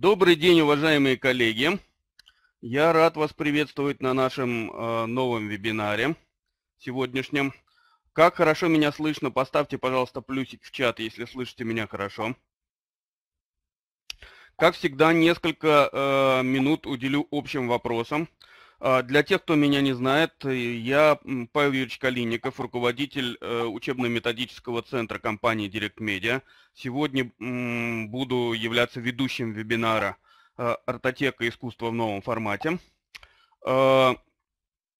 Добрый день, уважаемые коллеги! Я рад вас приветствовать на нашем э, новом вебинаре сегодняшнем. Как хорошо меня слышно, поставьте, пожалуйста, плюсик в чат, если слышите меня хорошо. Как всегда, несколько э, минут уделю общим вопросам. А, для тех, кто меня не знает, э, я Павел Юрьевич Калиников, руководитель э, учебно-методического центра компании Direct Media. Сегодня буду являться ведущим вебинара э, «Артотека. искусства в новом формате». А,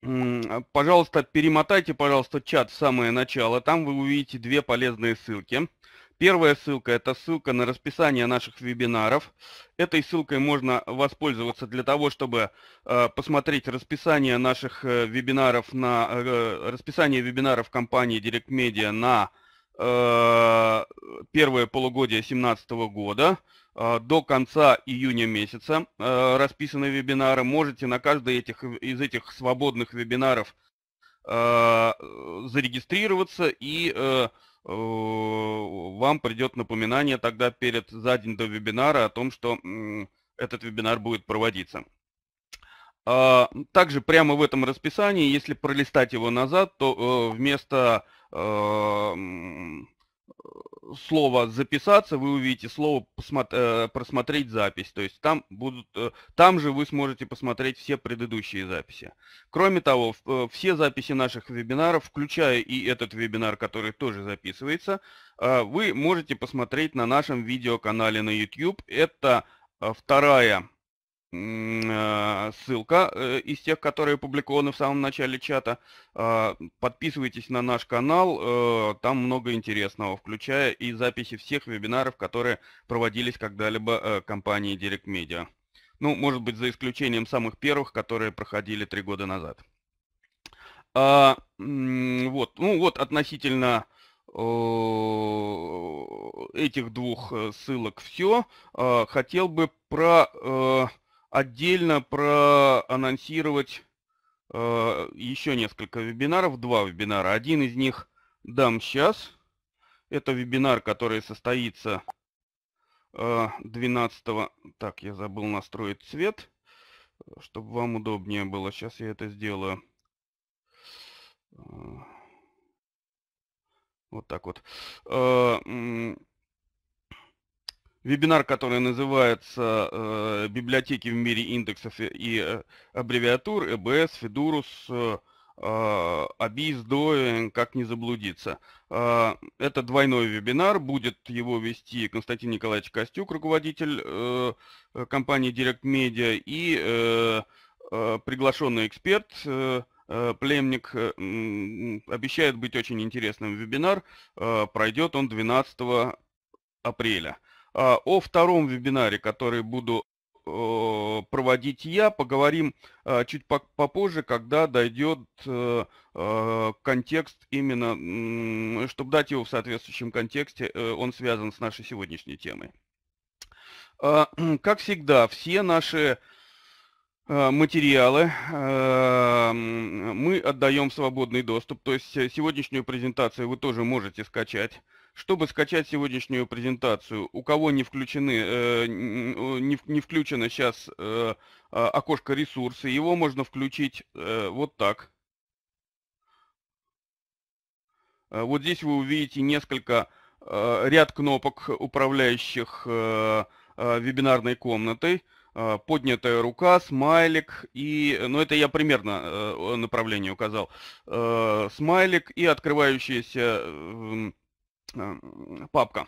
а, пожалуйста, перемотайте, пожалуйста, чат в самое начало. Там вы увидите две полезные ссылки – Первая ссылка – это ссылка на расписание наших вебинаров. Этой ссылкой можно воспользоваться для того, чтобы э, посмотреть расписание наших э, вебинаров на э, расписание вебинаров компании Direct Media на первое полугодие 2017 года до конца июня месяца расписаны вебинары. Можете на каждый этих, из этих свободных вебинаров зарегистрироваться и Э, вам придет напоминание тогда перед за день до вебинара о том, что этот вебинар будет проводиться. А, также прямо в этом расписании, если пролистать его назад, то э, вместо э, слово записаться, вы увидите слово э, просмотреть запись. То есть там будут, э, там же вы сможете посмотреть все предыдущие записи. Кроме того, э, все записи наших вебинаров, включая и этот вебинар, который тоже записывается, вы можете посмотреть на нашем видеоканале на YouTube. Это вторая Э, ссылка э, из тех, которые опубликованы в самом начале чата. А, подписывайтесь на наш канал, э, там много интересного, включая и записи всех вебинаров, которые проводились когда-либо компанией Direct Media. Ну, может быть, за исключением самых первых, которые проходили три года назад. А, вот, ну вот относительно этих двух ссылок все. А, хотел бы про отдельно проанонсировать э, еще несколько вебинаров, два вебинара. Один из них дам сейчас. Это вебинар, который состоится э, 12 -го. Так, я забыл настроить цвет, чтобы вам удобнее было. Сейчас я это сделаю. Э, вот так вот. Э, вебинар, который называется э, «Библиотеки в мире индексов и э, аббревиатур», ЭБС, Федурус, Abis, э, АБИС, «Как не заблудиться». это двойной вебинар, будет его вести Константин Николаевич Костюк, руководитель компании Direct Media, и приглашенный эксперт Племник обещает быть очень интересным вебинар. Пройдет он 12 апреля. А, о втором вебинаре, который буду проводить я, поговорим а, чуть попозже, когда дойдет э, а, контекст именно, чтобы дать его в соответствующем контексте, э, он связан с нашей сегодняшней темой. Как всегда, все наши Э, материалы э, мы отдаем свободный доступ, то есть э, сегодняшнюю презентацию вы тоже можете скачать. Чтобы скачать сегодняшнюю презентацию, у кого не, включены, не включено сейчас а, окошко ресурсы, его можно включить вот так. Вот здесь вы увидите несколько ряд кнопок, управляющих вебинарной комнатой. Э, поднятая рука, смайлик и, э, ну это я примерно э, направление указал, смайлик и открывающаяся папка.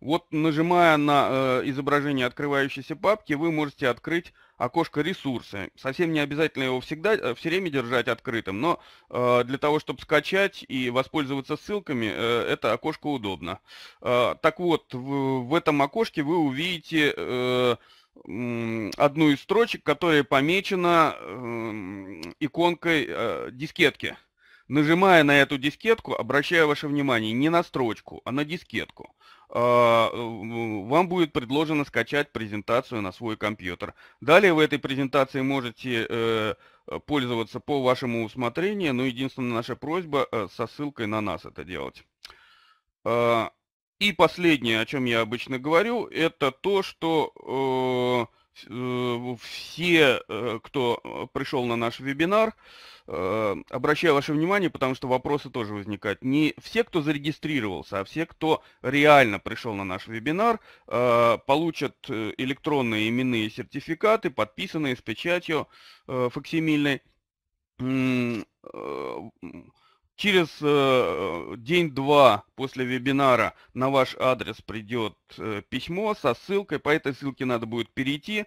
Вот нажимая на изображение открывающейся папки, вы можете открыть окошко ресурсы. Совсем не обязательно его всегда, все время держать открытым, но э, для того, чтобы скачать и воспользоваться ссылками, э, это окошко удобно. Э, так вот, в, в этом окошке вы увидите... Э, одну из строчек, которая помечена эм, иконкой э, дискетки. Нажимая на эту дискетку, обращаю ваше внимание не на строчку, а на дискетку, а, вам будет предложено скачать презентацию на свой компьютер. Далее в этой презентации можете э, пользоваться по вашему усмотрению, но единственная наша просьба э, со ссылкой на нас это делать. А, и последнее, о чем я обычно говорю, это то, что э, э, все, э, кто пришел на наш вебинар, обращаю ваше внимание, потому что вопросы тоже возникают. Не все, кто зарегистрировался, а все, кто реально пришел на наш вебинар, получат электронные именные сертификаты, подписанные с печатью факсимильной Через э, день-два после вебинара на ваш адрес придет э, письмо со ссылкой. По этой ссылке надо будет перейти, э,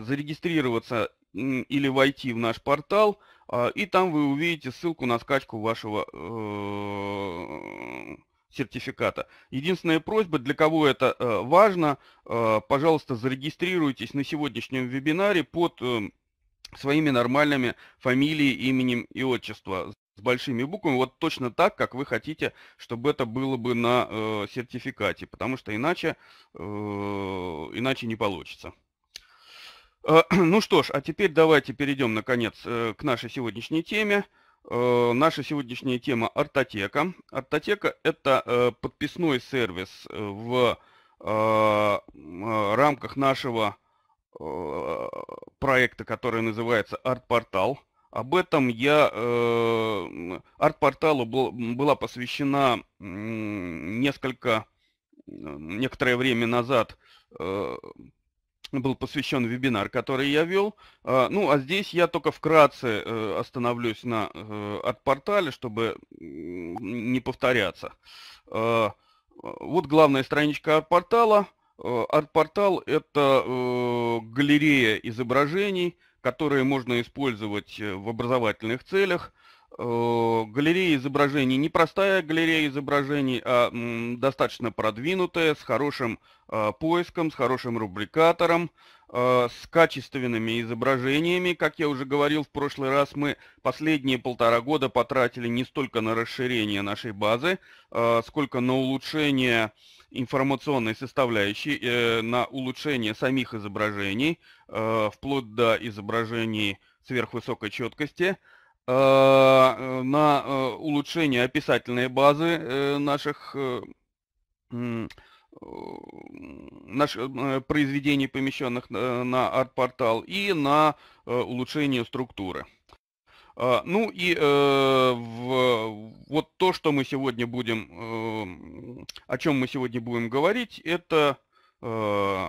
зарегистрироваться э, или войти в наш портал. Э, и там вы увидите ссылку на скачку вашего э, сертификата. Единственная просьба, для кого это э, важно, э, пожалуйста, зарегистрируйтесь на сегодняшнем вебинаре под... Э, своими нормальными фамилией, именем и отчество с большими буквами, вот точно так, как вы хотите, чтобы это было бы на э, сертификате, потому что иначе, э, иначе не получится. Э, ну что ж, а теперь давайте перейдем, наконец, э, к нашей сегодняшней теме. Э, наша сегодняшняя тема – артотека артотека это э, подписной сервис э, в э, рамках нашего э, проекта, который называется «Артпортал». Об этом я э, арт-порталу был, была посвящена э, несколько, э, некоторое время назад э, был посвящен вебинар, который я вел. Э, ну, а здесь я только вкратце э, остановлюсь на э, арт-портале, чтобы не повторяться. Э, вот главная страничка арт-портала. Э, арт-портал – это э, галерея изображений – которые можно использовать э, в образовательных целях. Э, галерея изображений не простая галерея изображений, а достаточно продвинутая, с хорошим а, поиском, с хорошим рубрикатором, а, с качественными изображениями. Как я уже говорил в прошлый раз, мы последние полтора года потратили не столько на расширение нашей базы, а, сколько на улучшение информационной составляющей э, на улучшение самих изображений, э, вплоть до изображений сверхвысокой четкости, э, на э, улучшение описательной базы э, наших э, э наших э, произведений, помещенных э, на арт-портал, и на улучшение структуры. А, ну и э, в, вот то, что мы сегодня будем, э, о чем мы сегодня будем говорить, это э,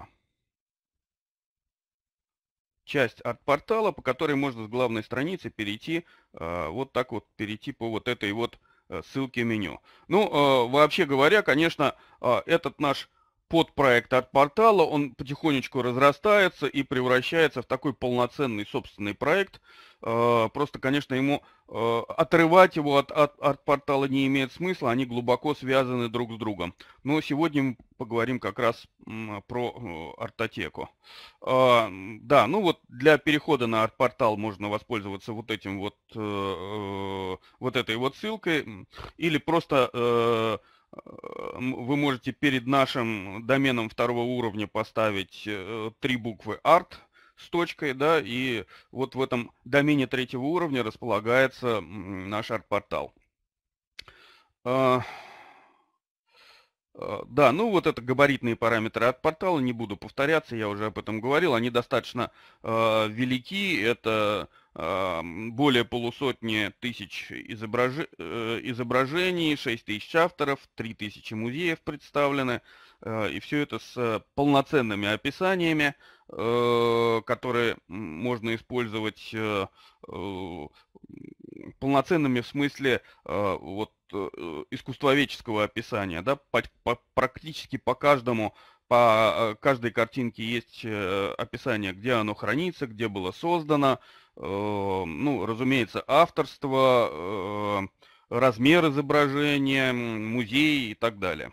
часть от портала, по которой можно с главной страницы перейти, э, вот так вот перейти по вот этой вот э, ссылке меню. Ну, э, вообще говоря, конечно, этот наш подпроект от портала, он потихонечку разрастается и превращается в такой полноценный собственный проект. Э, просто, конечно, ему э, отрывать его от, от, от портала не имеет смысла, они глубоко связаны друг с другом. Но сегодня мы поговорим как раз про э, артотеку. Да, ну вот для перехода на артпортал можно воспользоваться вот этим вот, вот этой вот ссылкой или просто вы можете перед нашим доменом второго уровня поставить э, три буквы art с точкой, да, и вот в этом домене третьего уровня располагается наш арт-портал. А, а, да, ну вот это габаритные параметры от портала, не буду повторяться, я уже об этом говорил, они достаточно э, велики, это более полусотни тысяч изображ... Э, изображений, 6 тысяч авторов, 3 тысячи музеев представлены. Э, и все это с полноценными описаниями, э, которые можно использовать полноценными в смысле вот, искусствоведческого описания. Да? По, по, практически по каждому по каждой картинке есть описание, где оно хранится, где было создано, Э, ну, разумеется, авторство, э, размер изображения, музей и так далее.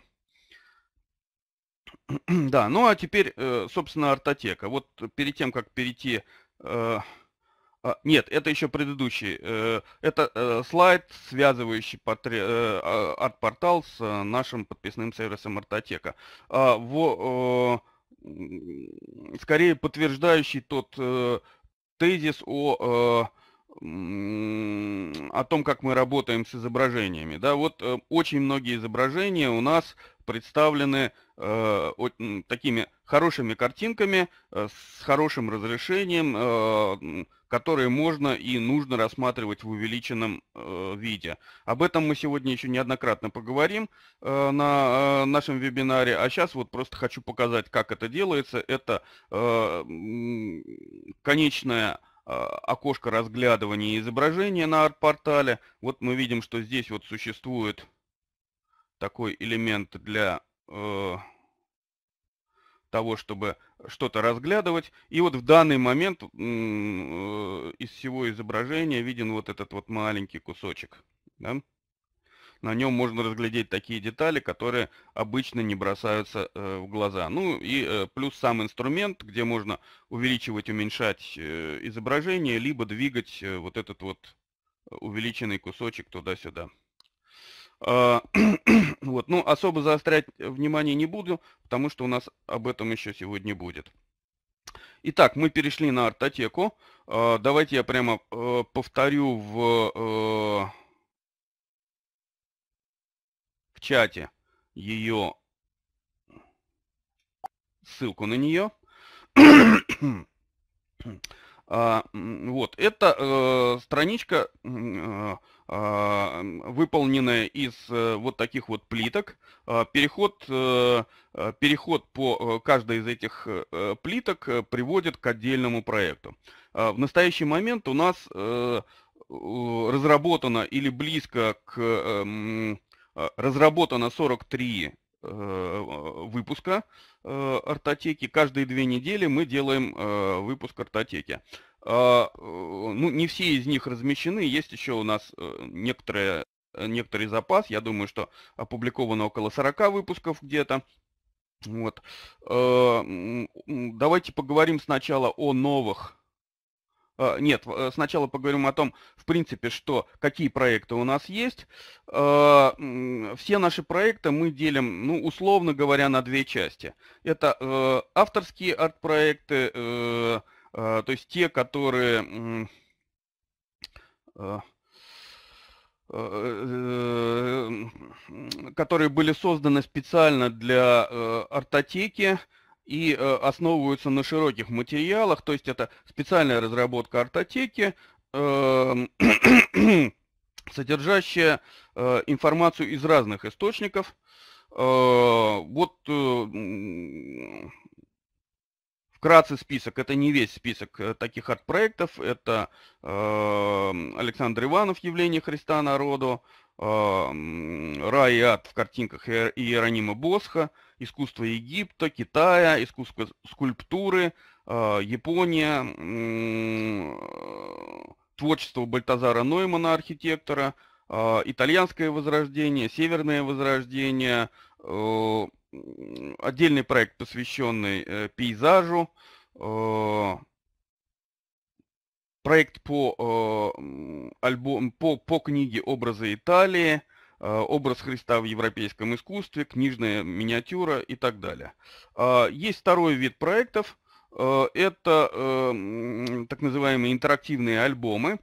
Да, ну а теперь, э, собственно, артотека. Вот перед тем, как перейти... А, нет, это еще предыдущий. Это слайд, связывающий а, арт-портал с нашим подписным сервисом Артотека. А, скорее подтверждающий тот тезис о, э, о том, как мы работаем с изображениями. Да, вот э, очень многие изображения у нас представлены Э, такими хорошими картинками э, с хорошим разрешением, э, которые можно и нужно рассматривать в увеличенном виде. Об этом мы сегодня еще неоднократно поговорим на нашем вебинаре, а сейчас вот просто хочу показать, как это делается. Это конечная окошко разглядывания изображения на арт-портале. Вот мы видим, что здесь вот существует такой элемент для Э, того, чтобы что-то разглядывать. И вот в данный момент э, из всего изображения виден вот этот вот маленький кусочек. Да? На нем можно разглядеть такие детали, которые обычно не бросаются э, в глаза. Ну и э, плюс сам инструмент, где можно увеличивать, уменьшать э, изображение, либо двигать э, вот этот вот увеличенный кусочек туда-сюда. А, вот, ну, особо заострять внимание не буду, потому что у нас об этом еще сегодня будет. Итак, мы перешли на артотеку. А, давайте я прямо э, повторю в, э, в чате ее ссылку на нее. А, вот, это э, страничка, а, выполненная из э, вот таких вот плиток. А, переход, э, переход по каждой из этих плиток приводит к отдельному проекту. В настоящий момент у нас разработано или близко к разработано 43 Э, выпуска артотеки. Э, Каждые две недели мы делаем э, выпуск артотеки. А, ну, не все из них размещены, есть еще у нас некоторые, некоторый запас. Я думаю, что опубликовано около 40 выпусков где-то. Вот. Давайте поговорим сначала о новых Э, нет, э, сначала поговорим о том, в принципе, что какие проекты у нас есть. Э, все наши проекты мы делим, ну, условно говоря, на две части. Это авторские арт-проекты, то есть те, которые которые были созданы специально для артотеки, и э, основываются на широких материалах, то есть это специальная разработка картотеки, эм, содержащая э, информацию из разных источников. Э, вот вкратце список, это не весь список таких арт-проектов, это эм, Александр Иванов «Явление Христа народу», рай и ад в картинках Иеронима Босха, искусство Египта, Китая, искусство скульптуры, а, Япония, творчество Бальтазара Ноймана, архитектора, а, итальянское возрождение, северное возрождение, а, отдельный проект, посвященный э, пейзажу, проект по, э, альбом, по, по книге «Образы Италии», э, «Образ Христа в европейском искусстве», «Книжная миниатюра» и так далее. Э, есть второй вид проектов. Э, это э, так называемые интерактивные альбомы.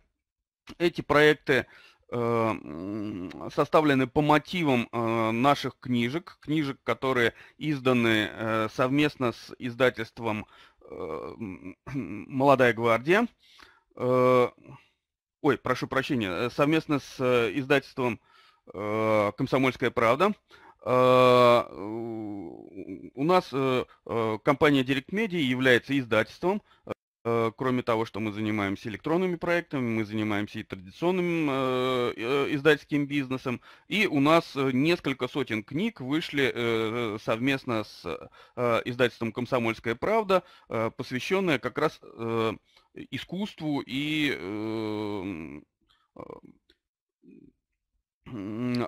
Эти проекты э, составлены по мотивам э, наших книжек, книжек, которые изданы э, совместно с издательством «Молодая гвардия». Э, ой, прошу прощения, э, совместно с э, издательством «Комсомольская правда» у нас компания Direct Media является издательством, Э, кроме того, что мы занимаемся электронными проектами, мы занимаемся и традиционным э, э, издательским бизнесом. И у нас несколько сотен книг вышли совместно с издательством «Комсомольская правда», посвященная как раз искусству и эм,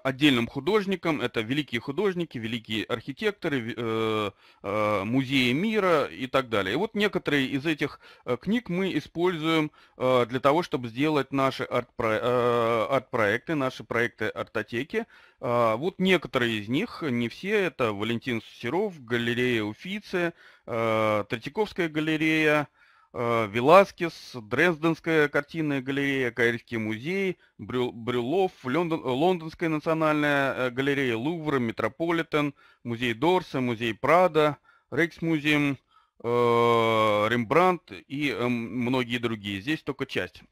отдельным художникам. Это великие художники, великие архитекторы, э, э, музеи мира и так далее. И вот некоторые из этих э, книг мы используем э, для того, чтобы сделать наши арт-проекты, наши проекты артотеки. А, вот некоторые из них, не все, это Валентин Серов, галерея Уфицы, Третьяковская галерея, Э, Веласкес, Дрезденская картинная галерея, Каирский музей, Брю, Брюлов, Лондон, э, Лондонская национальная э, галерея Лувр, Метрополитен, музей Дорса, музей Прада, Рейксмузеем, э, Рембрандт и многие другие. Здесь только часть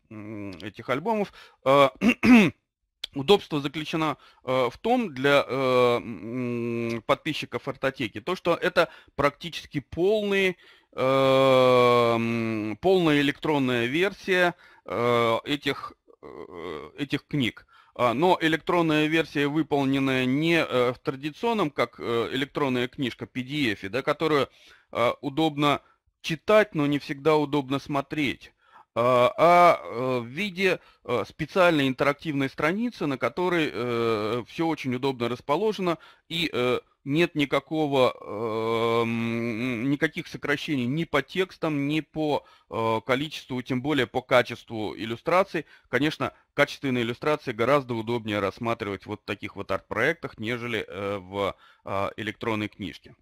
этих альбомов. Удобство заключено э, в том для э, подписчиков артотеки, то что это практически полные Эм, полная электронная версия э, этих, э, этих книг. А, но электронная версия, выполненная не э, в традиционном, как электронная книжка PDF, да, которую удобно читать, но не всегда удобно смотреть а, а э, в виде э, специальной интерактивной страницы, на которой э, все очень удобно расположено и нет никакого, эм, никаких сокращений ни по текстам, ни по количеству, тем более по качеству иллюстраций. Конечно, качественные иллюстрации гораздо удобнее рассматривать вот в таких вот арт-проектах, нежели в а, электронной книжке.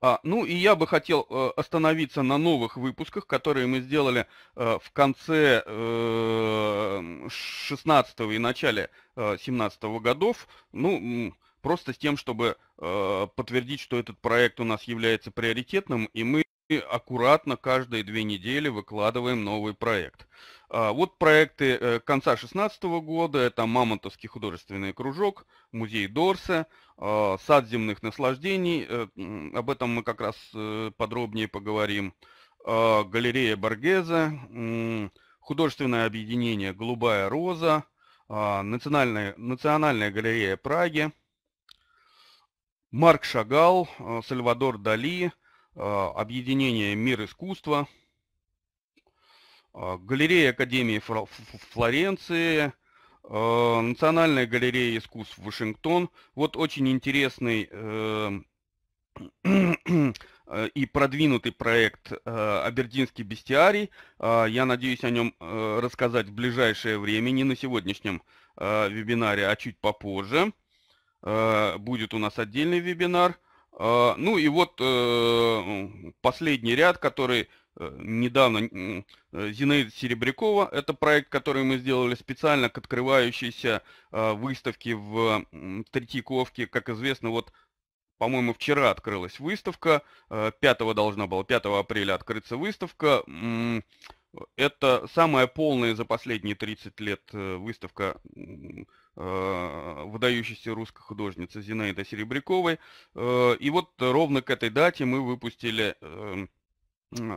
А, ну и я бы хотел э, остановиться на новых выпусках, которые мы сделали э, в конце 16 эм, и начале 17 э, годов. Ну, просто с тем, чтобы подтвердить, что этот проект у нас является приоритетным, и мы аккуратно каждые две недели выкладываем новый проект. А, вот проекты э, конца 2016 года, это Мамонтовский художественный кружок, музей Дорса, а, сад земных наслаждений, э, об этом мы как раз э, подробнее поговорим, а, галерея Баргеза, художественное объединение «Голубая роза», национальная, национальная галерея Праги, Марк Шагал, Сальвадор Дали – а, объединение «Мир искусства», а, галерея Академии Флоренции, а, Национальная галерея искусств Вашингтон. Вот очень интересный э, и продвинутый проект э, Абердинский бестиарий. Я надеюсь о нем э, рассказать в ближайшее время, не на сегодняшнем вебинаре, а чуть попозже. Будет у нас отдельный вебинар – а, ну и вот э, последний ряд, который э, недавно э, Зинаида Серебрякова, это проект, который мы сделали специально к открывающейся а, выставке в Третьяковке. Как известно, вот, по-моему, вчера открылась выставка, 5 должна была, 5 апреля открыться выставка. Это самая полная за последние 30 лет выставка Э, выдающейся русской художницы Зинаида Серебряковой. Э, и вот ровно к этой дате мы выпустили эм,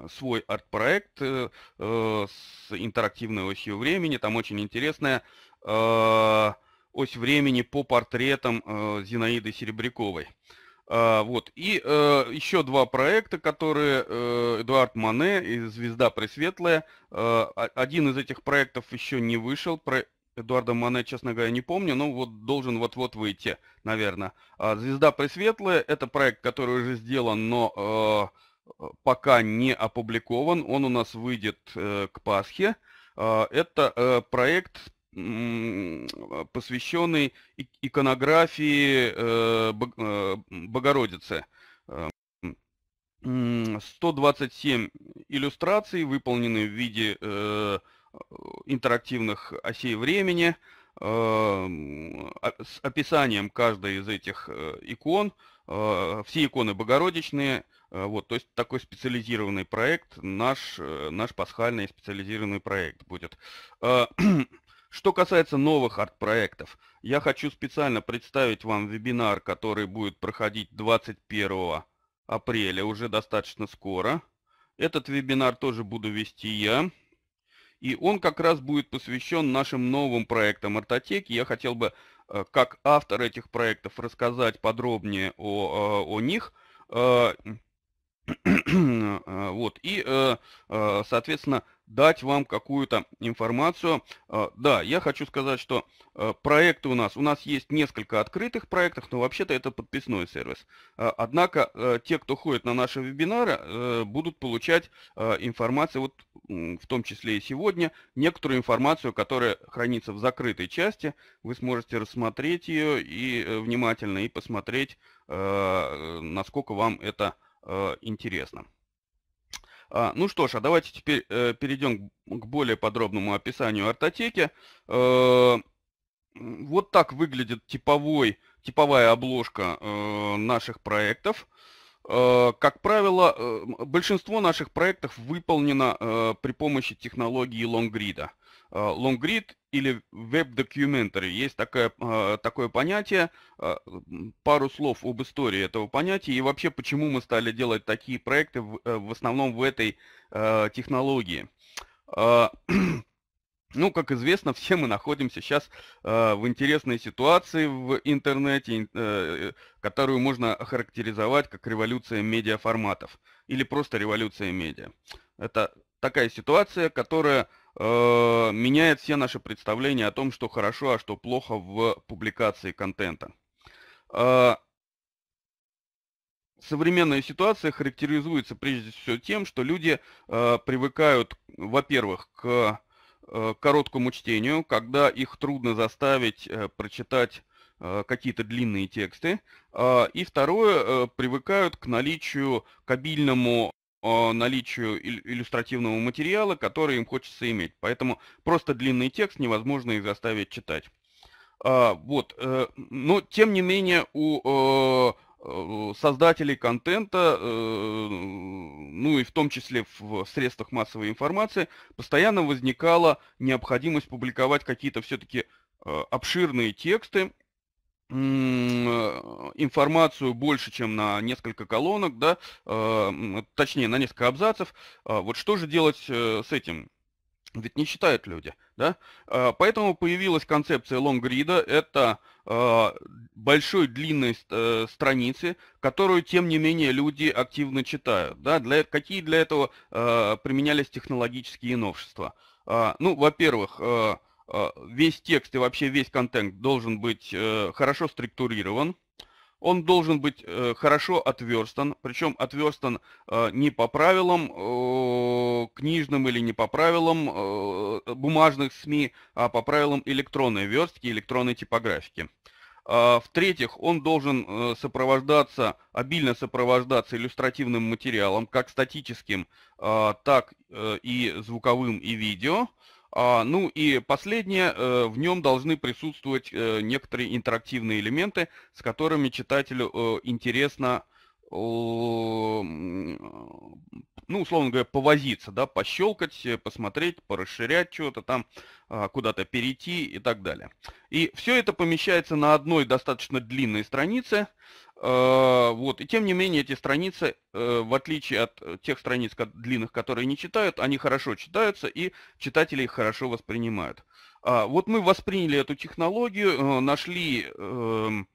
свой арт-проект э, с интерактивной осью времени. Там очень интересная ось времени по портретам Зинаиды Серебряковой. Вот. И еще два проекта, которые Эдуард Мане и «Звезда Пресветлая». Один из этих проектов еще не вышел, Эдуарда Мане, честно говоря, не помню, но вот должен вот-вот выйти, наверное. А, «Звезда Пресветлая» — это проект, который уже сделан, но э, пока не опубликован. Он у нас выйдет э, к Пасхе. Э, это э, проект, посвященный иконографии э, э Богородицы. 127 иллюстраций, выполнены в виде... Э, интерактивных осей времени эм, с описанием каждой из этих э, икон. Э, все иконы богородичные. Э, вот, то есть такой специализированный проект, наш, наш пасхальный специализированный проект будет. Что касается новых арт-проектов, я хочу специально представить вам вебинар, который будет проходить 21 апреля, уже достаточно скоро. Этот вебинар тоже буду вести я. И он как раз будет посвящен нашим новым проектам Артотеки. Я хотел бы, э, как автор этих проектов, рассказать подробнее о, э, о них. Э, Э, вот, и, э, э, соответственно, дать вам какую-то информацию. Да, я хочу сказать, что проекты у нас, у нас есть несколько открытых проектов, но вообще-то это подписной сервис. Однако те, кто ходит на наши вебинары, будут получать информацию, вот в том числе и сегодня, некоторую информацию, которая хранится в закрытой части. Вы сможете рассмотреть ее и внимательно и посмотреть, насколько вам это Э, интересно. А, ну что ж, а давайте теперь э, перейдем к более подробному описанию артотеки. Э, вот так выглядит типовой, типовая обложка наших проектов. Как правило, большинство наших проектов выполнено при помощи технологии лонгрида. Лонгрид э, или Web Documentary Есть такое, э, такое понятие. Э, пару слов об истории этого понятия и вообще, почему мы стали делать такие проекты в основном в этой технологии. Ну, как известно, все мы находимся сейчас в интересной ситуации в интернете, которую можно охарактеризовать как революция медиаформатов или просто революция медиа. Это такая ситуация, которая Э, меняет все наши представления о том, что хорошо, а что плохо в публикации контента. Э, современная ситуация характеризуется прежде всего тем, что люди э, привыкают, во-первых, к э, короткому чтению, когда их трудно заставить э, прочитать э, какие-то длинные тексты. Э, и второе, привыкают к наличию, к обильному наличию иллюстративного материала, который им хочется иметь. Поэтому просто длинный текст невозможно их заставить читать. А, вот. Э, но, тем не менее, у э, создателей контента, э, ну и в том числе в средствах массовой информации, постоянно возникала необходимость публиковать какие-то все-таки обширные тексты, Э, информацию больше, чем на несколько колонок, да, э, точнее, на несколько абзацев. А вот что же делать э, с этим? Ведь не читают люди, да? А, поэтому появилась концепция лонгрида. Это а, большой длинной страницы, которую, тем не менее, люди активно читают. Да? Для, какие для этого применялись технологические новшества? Ну, во-первых, Э, весь текст и вообще весь контент должен быть э, хорошо структурирован, он должен быть э, хорошо отверстан, причем отверстан не по правилам книжным или не по правилам бумажных СМИ, а по правилам электронной верстки, электронной типографики. А в-третьих, он должен сопровождаться, обильно сопровождаться иллюстративным материалом, как статическим, а, так и звуковым и видео – а, ну и последнее, э, в нем должны присутствовать э, некоторые интерактивные элементы, с которыми читателю э, интересно ну, условно говоря, повозиться, да, пощелкать, э, посмотреть, порасширять что-то там, а, куда-то перейти и так далее. И все это помещается на одной достаточно длинной странице. А, вот. И тем не менее, эти страницы, э, в отличие от э, тех страниц длинных, которые не читают, они хорошо читаются, и читатели их хорошо воспринимают. А, вот мы восприняли эту технологию, нашли эм,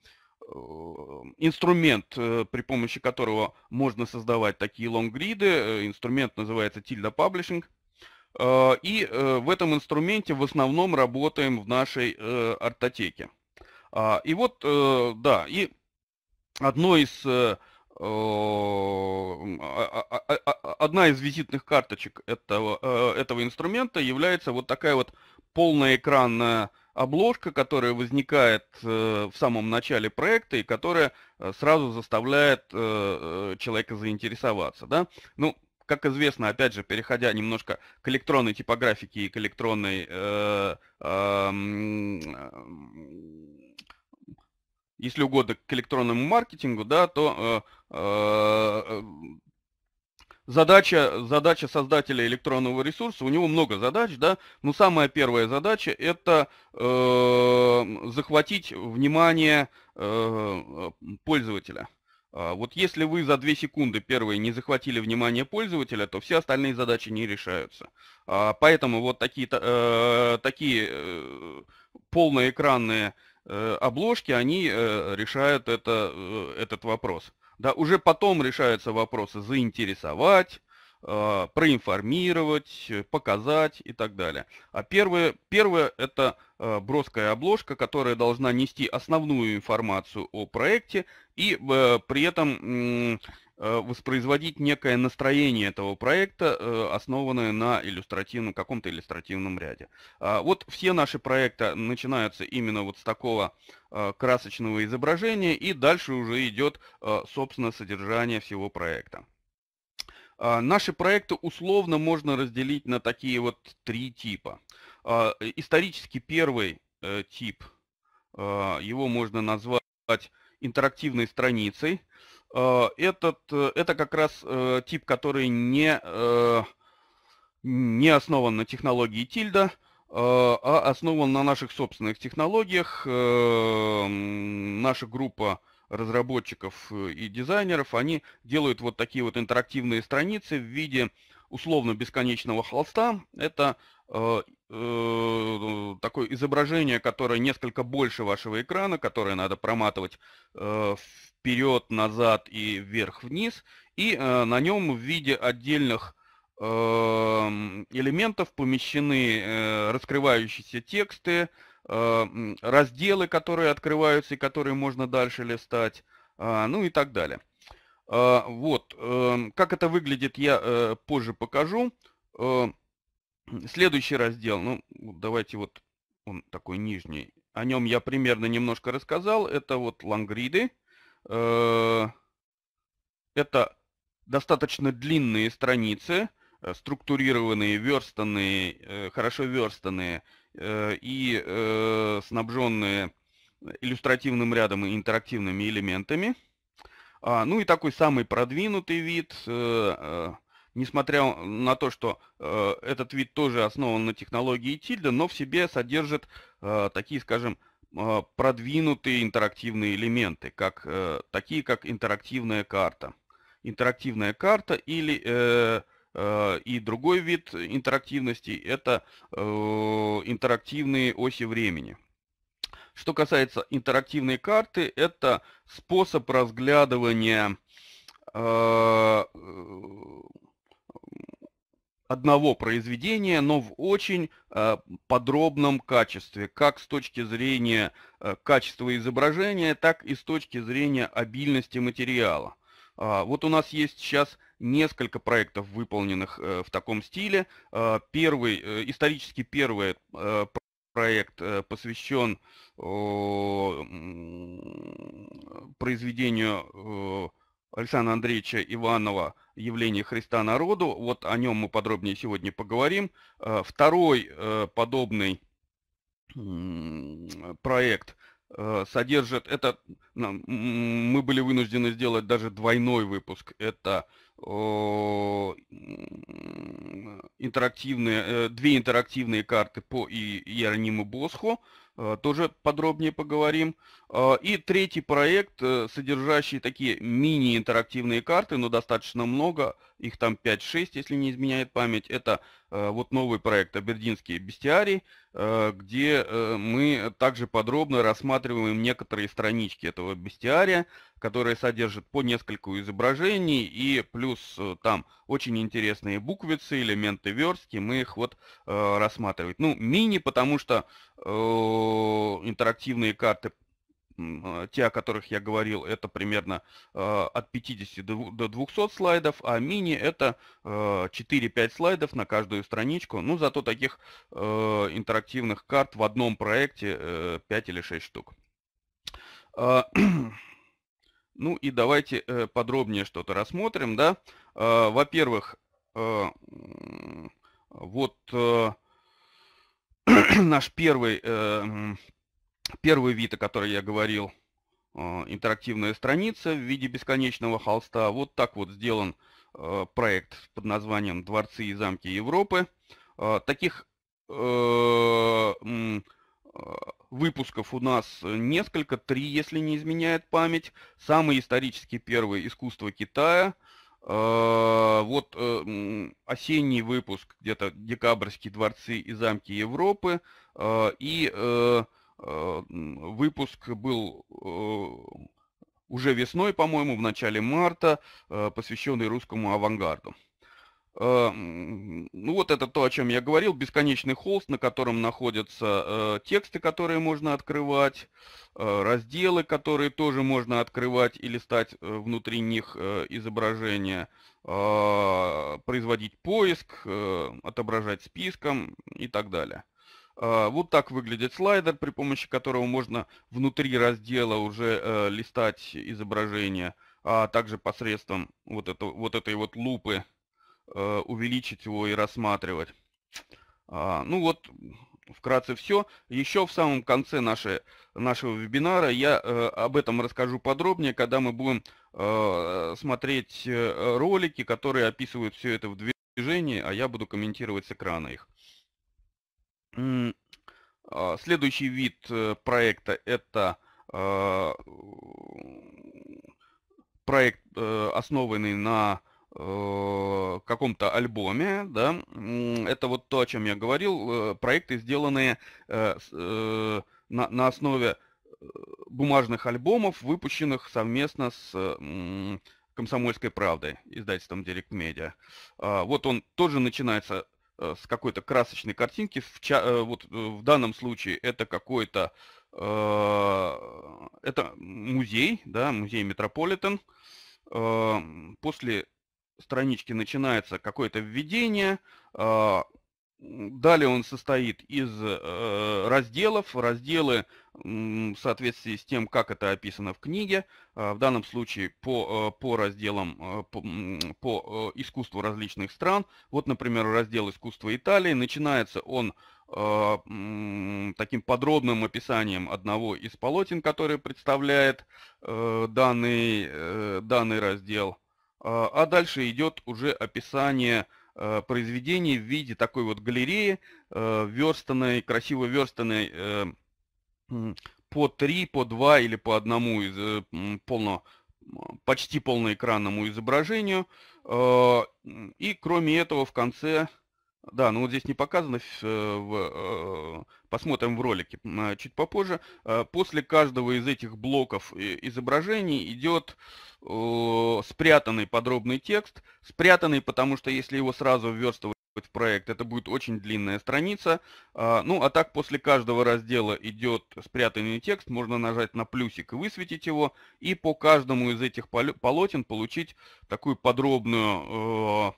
Э, инструмент, э, при помощи которого можно создавать такие лонгриды. Э, инструмент называется Tilda Publishing. И в этом инструменте в основном работаем в нашей артотеке. А, и вот, да, и одно из, а, а, одна из визитных карточек этого, этого инструмента является вот такая вот полноэкранная обложка, которая возникает э, в самом начале проекта и которая э, сразу заставляет э, человека заинтересоваться. Да? Ну, как известно, опять же, переходя немножко к электронной типографике и к электронной... Э, э, если угодно, к электронному маркетингу, да, то э, э, задача, задача создателя электронного ресурса, у него много задач, да, но самая первая задача это э, захватить внимание э, пользователя. А, вот если вы за 2 секунды первые не захватили внимание пользователя, то все остальные задачи не решаются. А, поэтому вот э, такие, такие э, полноэкранные э, обложки, они решают это, этот вопрос. Да, уже потом решаются вопросы заинтересовать, а, э, проинформировать, показать и так далее. А первое, первое это э, броская обложка, которая должна нести основную информацию о проекте и э, при этом Э, воспроизводить некое настроение этого проекта, э, основанное на иллюстративном, каком-то иллюстративном ряде. А вот все наши проекты начинаются именно вот с такого э, красочного изображения, и дальше уже идет, собственно, содержание всего проекта. А наши проекты условно можно разделить на такие вот три типа. А, исторически первый тип, его можно назвать интерактивной страницей, Э, этот, э, это как раз э, тип, который не, не основан на технологии тильда, а основан на наших собственных технологиях. Наша группа разработчиков и дизайнеров, они делают вот такие вот интерактивные страницы в виде условно бесконечного холста. Это э, такое изображение, которое несколько больше вашего экрана, которое надо проматывать э, вперед, назад и вверх-вниз. И э, на нем в виде отдельных эм, элементов помещены э, раскрывающиеся тексты, э, разделы, которые открываются и которые можно дальше листать, а, ну и так далее. Э, вот, эм, как это выглядит, я позже покажу. Следующий раздел, ну, давайте вот он такой нижний. О нем я примерно немножко рассказал. Это вот лангриды. Э, это достаточно длинные страницы, э, структурированные, верстанные, э, хорошо верстанные и снабженные иллюстративным рядом и интерактивными элементами. А, ну и такой самый продвинутый вид – несмотря на то, что э, этот вид тоже основан на технологии тильда, но в себе содержит э, такие, скажем, э, продвинутые интерактивные элементы, как, э, такие как интерактивная карта. Интерактивная карта или э, э, и другой вид интерактивности – это э, интерактивные оси времени. Что касается интерактивной карты, это способ разглядывания э, одного произведения, но в очень э, подробном качестве, как с точки зрения э, качества изображения, так и с точки зрения обильности материала. Э, вот у нас есть сейчас несколько проектов, выполненных э, в таком стиле. Э, первый, э, исторически первый э, проект э, посвящен произведению Александра Андреевича Иванова «Явление Христа народу». Вот о нем мы подробнее сегодня поговорим. Э, второй э, подобный проект э, содержит, это мы были вынуждены сделать даже двойной выпуск, это интерактивные, э, две интерактивные карты по Иерониму Босху, э, тоже подробнее поговорим. Э, и третий проект, содержащий такие мини-интерактивные карты, но достаточно много, их там 5-6, если не изменяет память. Это вот новый проект «Абердинские бестиарии», где мы также подробно рассматриваем некоторые странички этого бестиария, которые содержат по нескольку изображений и плюс э, там очень интересные буквицы, элементы верстки, мы их вот э, рассматривать. Ну, мини, потому что э, интерактивные карты э, те, о которых я говорил, это примерно э, от 50 до 200 слайдов, а мини это э, 4-5 слайдов на каждую страничку. Ну, зато таких э, интерактивных карт в одном проекте 5 э, или 6 штук. А, Ну и давайте э, подробнее что-то рассмотрим. Да? Э, во-первых, э, вот наш первый, первый вид, о котором я говорил, интерактивная страница в виде бесконечного холста. Вот так вот сделан проект под названием «Дворцы и замки Европы». Таких Выпусков у нас э, несколько, три, если не изменяет память. Самый исторический первый «Искусство Китая». Э, вот э, осенний выпуск, где-то декабрьские дворцы и замки Европы. И выпуск был уже весной, по-моему, в начале марта, посвященный русскому авангарду. Э, ну вот это то, о чем я говорил, бесконечный холст, на котором находятся э, тексты, которые можно открывать, э, разделы, которые тоже можно открывать и листать внутри них изображения, производить поиск, отображать списком и так далее. Вот так выглядит слайдер, при помощи которого можно внутри раздела уже листать изображение, а также посредством вот, это, вот этой вот лупы Э, увеличить его и рассматривать. А, ну вот, вкратце все. Еще в самом конце нашей, нашего вебинара я э, об этом расскажу подробнее, когда мы будем э, смотреть ролики, которые описывают все это в движении, а я буду комментировать с экрана их. А, следующий вид проекта – это проект, основанный на э, каком-то альбоме, да, это вот то, о чем я говорил, э, проекты, сделанные э, э, на, на основе э, бумажных альбомов, выпущенных совместно с «Комсомольской правдой», издательством Direct Media. А, вот он тоже начинается э, с какой-то красочной картинки. В, вот в данном случае это какой-то это музей, да, музей Метрополитен. После странички начинается какое-то введение, а, Далее он состоит из э, разделов. Разделы в соответствии с тем, как это описано в книге. А, в данном случае по, э, по разделам, э, по, по искусству различных стран. Вот, например, раздел искусства Италии. Начинается он а, таким подробным описанием одного из полотен, который представляет данный, данный раздел. А, а дальше идет уже описание э, произведений в виде такой вот галереи, э, верстанной, красиво верстанной э, по 3, по 2 или по одному из полно, почти полноэкранному изображению. И кроме этого в конце да, ну вот здесь не показано, э, э, посмотрим в ролике чуть попозже. Э, после каждого из этих блоков изображений идет спрятанный подробный текст. Спрятанный, потому что если его сразу вверстывать в проект, это будет очень длинная страница. А, ну а так после каждого раздела идет спрятанный текст, можно нажать на плюсик и высветить его, и по каждому из этих полотен получить такую подробную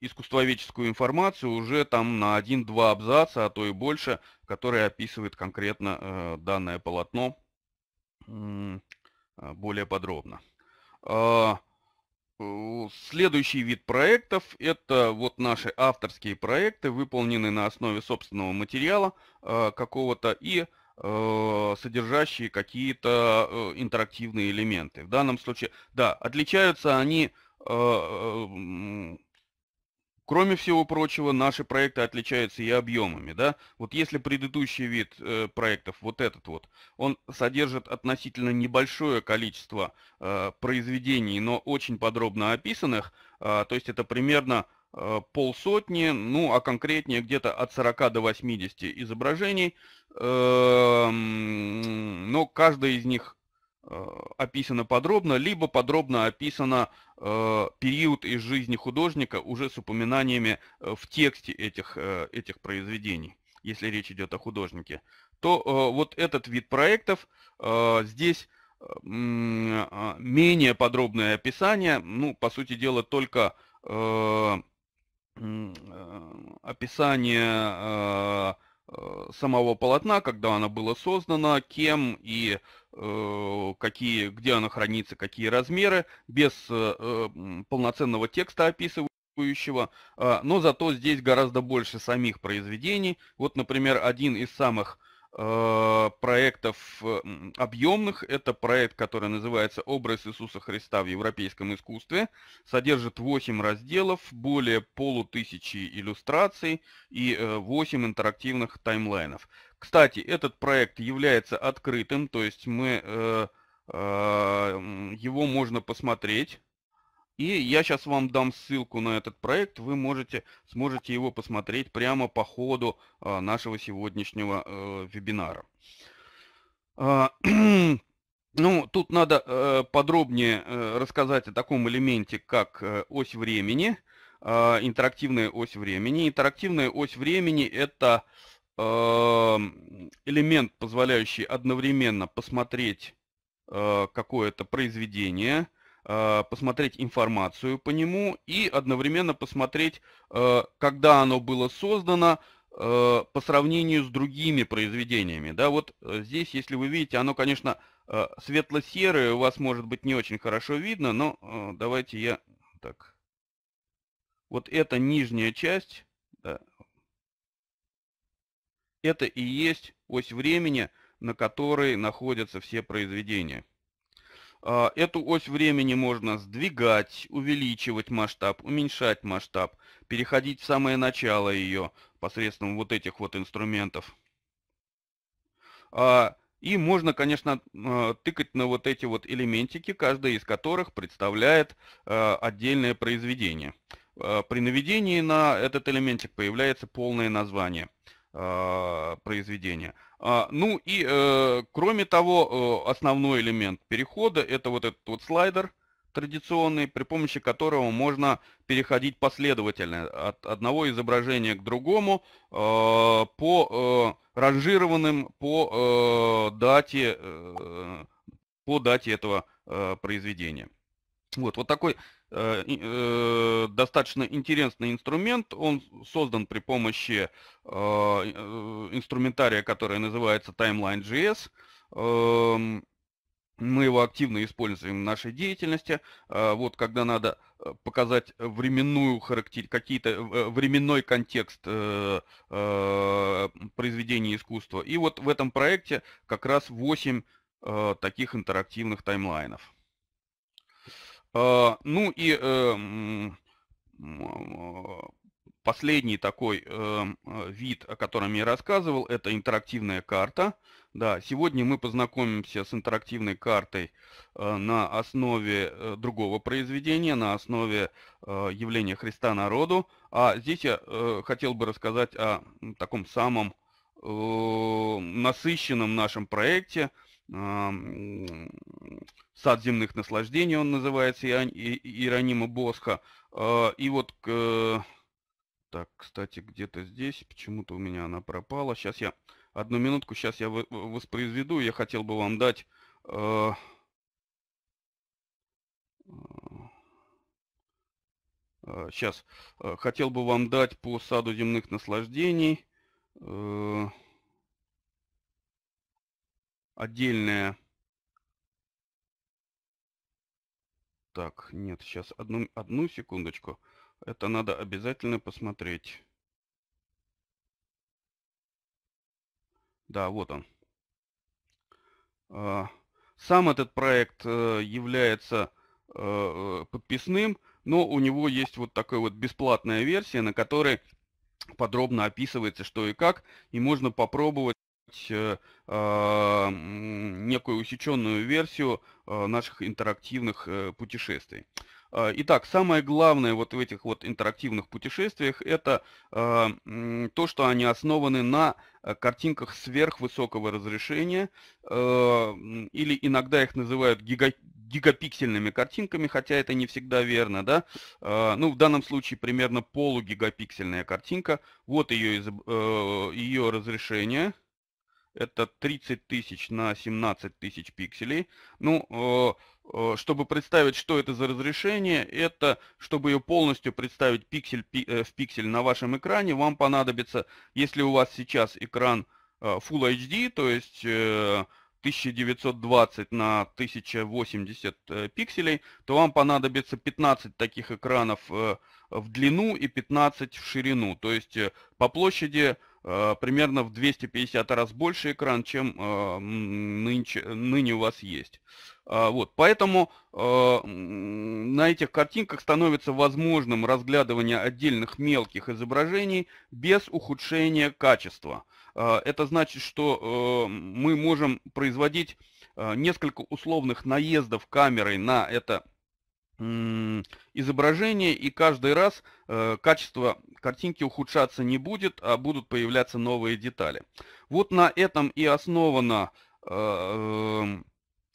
искусствоведческую информацию уже там на один-два абзаца, а то и больше, которые описывает конкретно э, данное полотно э, более подробно. А, следующий вид проектов – это вот наши авторские проекты, выполненные на основе собственного материала э, какого-то и содержащие какие-то интерактивные элементы. В данном случае, да, отличаются они Кроме всего прочего, наши проекты отличаются и объемами. Да? Вот если предыдущий вид э, проектов, вот этот вот, он содержит относительно небольшое количество э, произведений, но очень подробно описанных, э, то есть это примерно э, полсотни, ну а конкретнее где-то от 40 до 80 изображений, э, но каждое из них Э, описано подробно, либо подробно описано э, период из жизни художника уже с упоминаниями э, в тексте этих, этих произведений, если речь идет о художнике, то вот этот вид проектов здесь менее подробное описание, ну, по сути дела, только описание самого полотна, когда оно было создано, кем и Э, какие, где она хранится, какие размеры, без э, э, полноценного текста описывающего, а, но зато здесь гораздо больше самих произведений. Вот, например, один из самых проектов объемных. Это проект, который называется «Образ Иисуса Христа в европейском искусстве». Содержит 8 разделов, более полутысячи иллюстраций и 8 интерактивных таймлайнов. Кстати, этот проект является открытым, то есть мы, э, э, его можно посмотреть. И я сейчас вам дам ссылку на этот проект, вы можете, сможете его посмотреть прямо по ходу э, нашего сегодняшнего э, вебинара. А, ну, тут надо э, подробнее э, рассказать о таком элементе, как э, ось времени, э, интерактивная ось времени. Интерактивная ось времени – это э, Эм, элемент, позволяющий одновременно посмотреть э, какое-то произведение, э, посмотреть информацию по нему и одновременно посмотреть, э, когда оно было создано по сравнению с другими произведениями. Да, вот здесь, если вы видите, оно, конечно, светло-серое, у вас может быть не очень хорошо видно, но давайте я так. Вот эта нижняя часть, да, это и есть ось времени, на которой находятся все произведения. А, эту ось времени можно сдвигать, увеличивать масштаб, уменьшать масштаб, переходить в самое начало ее посредством вот этих вот инструментов. А, и можно, конечно, а, тыкать на вот эти вот элементики, каждый из которых представляет отдельное произведение. При наведении на этот элементик появляется полное название – а, произведения. А, ну и э, кроме того, э, основной элемент перехода это вот этот вот слайдер традиционный, при помощи которого можно переходить последовательно от одного изображения к другому э, по ранжированным по дате, по дате этого произведения. Вот, вот такой Э, э, достаточно интересный инструмент. Он создан при помощи а, э, инструментария, который называется Timeline.js. Эм, мы его активно используем в нашей деятельности. А, вот когда надо показать временную характер... какие-то временной контекст произведения искусства. И вот в этом проекте как раз 8 таких интерактивных таймлайнов. Э, ну и э, последний такой эм, э, вид, о котором я рассказывал, это интерактивная карта. Да, сегодня мы познакомимся с интерактивной картой на основе другого произведения, на основе явления Христа народу. А здесь я хотел бы рассказать о таком самом насыщенном нашем проекте, «Сад земных наслаждений» он называется, Иеронима Босха. А, и вот, так, кстати, где-то здесь, почему-то у меня она пропала. Сейчас я, одну минутку, сейчас я воспроизведу, я хотел бы вам дать... Сейчас. А, а, хотел бы вам дать по саду земных наслаждений отдельное Так, нет, сейчас одну, одну секундочку. Это надо обязательно посмотреть. Да, вот он. А, сам этот проект э, является э, э, подписным, но у него есть вот такая вот бесплатная версия, на которой подробно описывается что и как, и можно попробовать Э, а, некую усеченную версию э, наших интерактивных э, путешествий. А, итак, самое главное вот в этих вот интерактивных путешествиях это а, то, что они основаны на картинках сверхвысокого разрешения, или иногда их называют гига гигапиксельными картинками, хотя это не всегда верно, да. Ну, в данном случае примерно полугигапиксельная картинка. Вот ее, ее разрешение. Это 30 тысяч на 17 тысяч пикселей. Ну, э, э, чтобы представить, что это за разрешение, это, чтобы ее полностью представить пиксель э, в пиксель на вашем экране, вам понадобится, если у вас сейчас экран Full HD, то есть 1920 на 1080 пикселей, то вам понадобится 15 таких экранов в длину и 15 в ширину. То есть по площади Э, примерно в 250 раз больше экран, чем э, нынче, ныне у вас есть. А, вот, поэтому э, на этих картинках становится возможным разглядывание отдельных мелких изображений без ухудшения качества. это значит, что мы можем производить несколько условных наездов камерой на это изображение, и каждый раз э, качество картинки ухудшаться не будет, а будут появляться новые детали. Вот на этом и основана э, эм,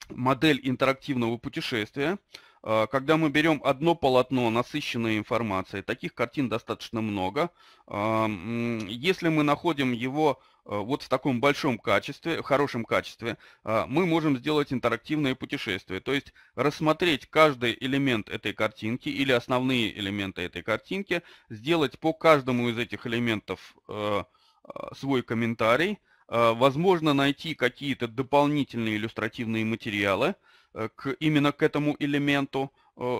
модель интерактивного путешествия. Э, когда мы берем одно полотно, насыщенное информацией, таких картин достаточно много. Если мы находим его Э, вот в таком большом качестве, в хорошем качестве, а, мы можем сделать интерактивное путешествие. То есть рассмотреть каждый элемент этой картинки или основные элементы этой картинки, сделать по каждому из этих элементов э, а, свой комментарий, а, возможно найти какие-то дополнительные иллюстративные материалы э, к, именно к этому элементу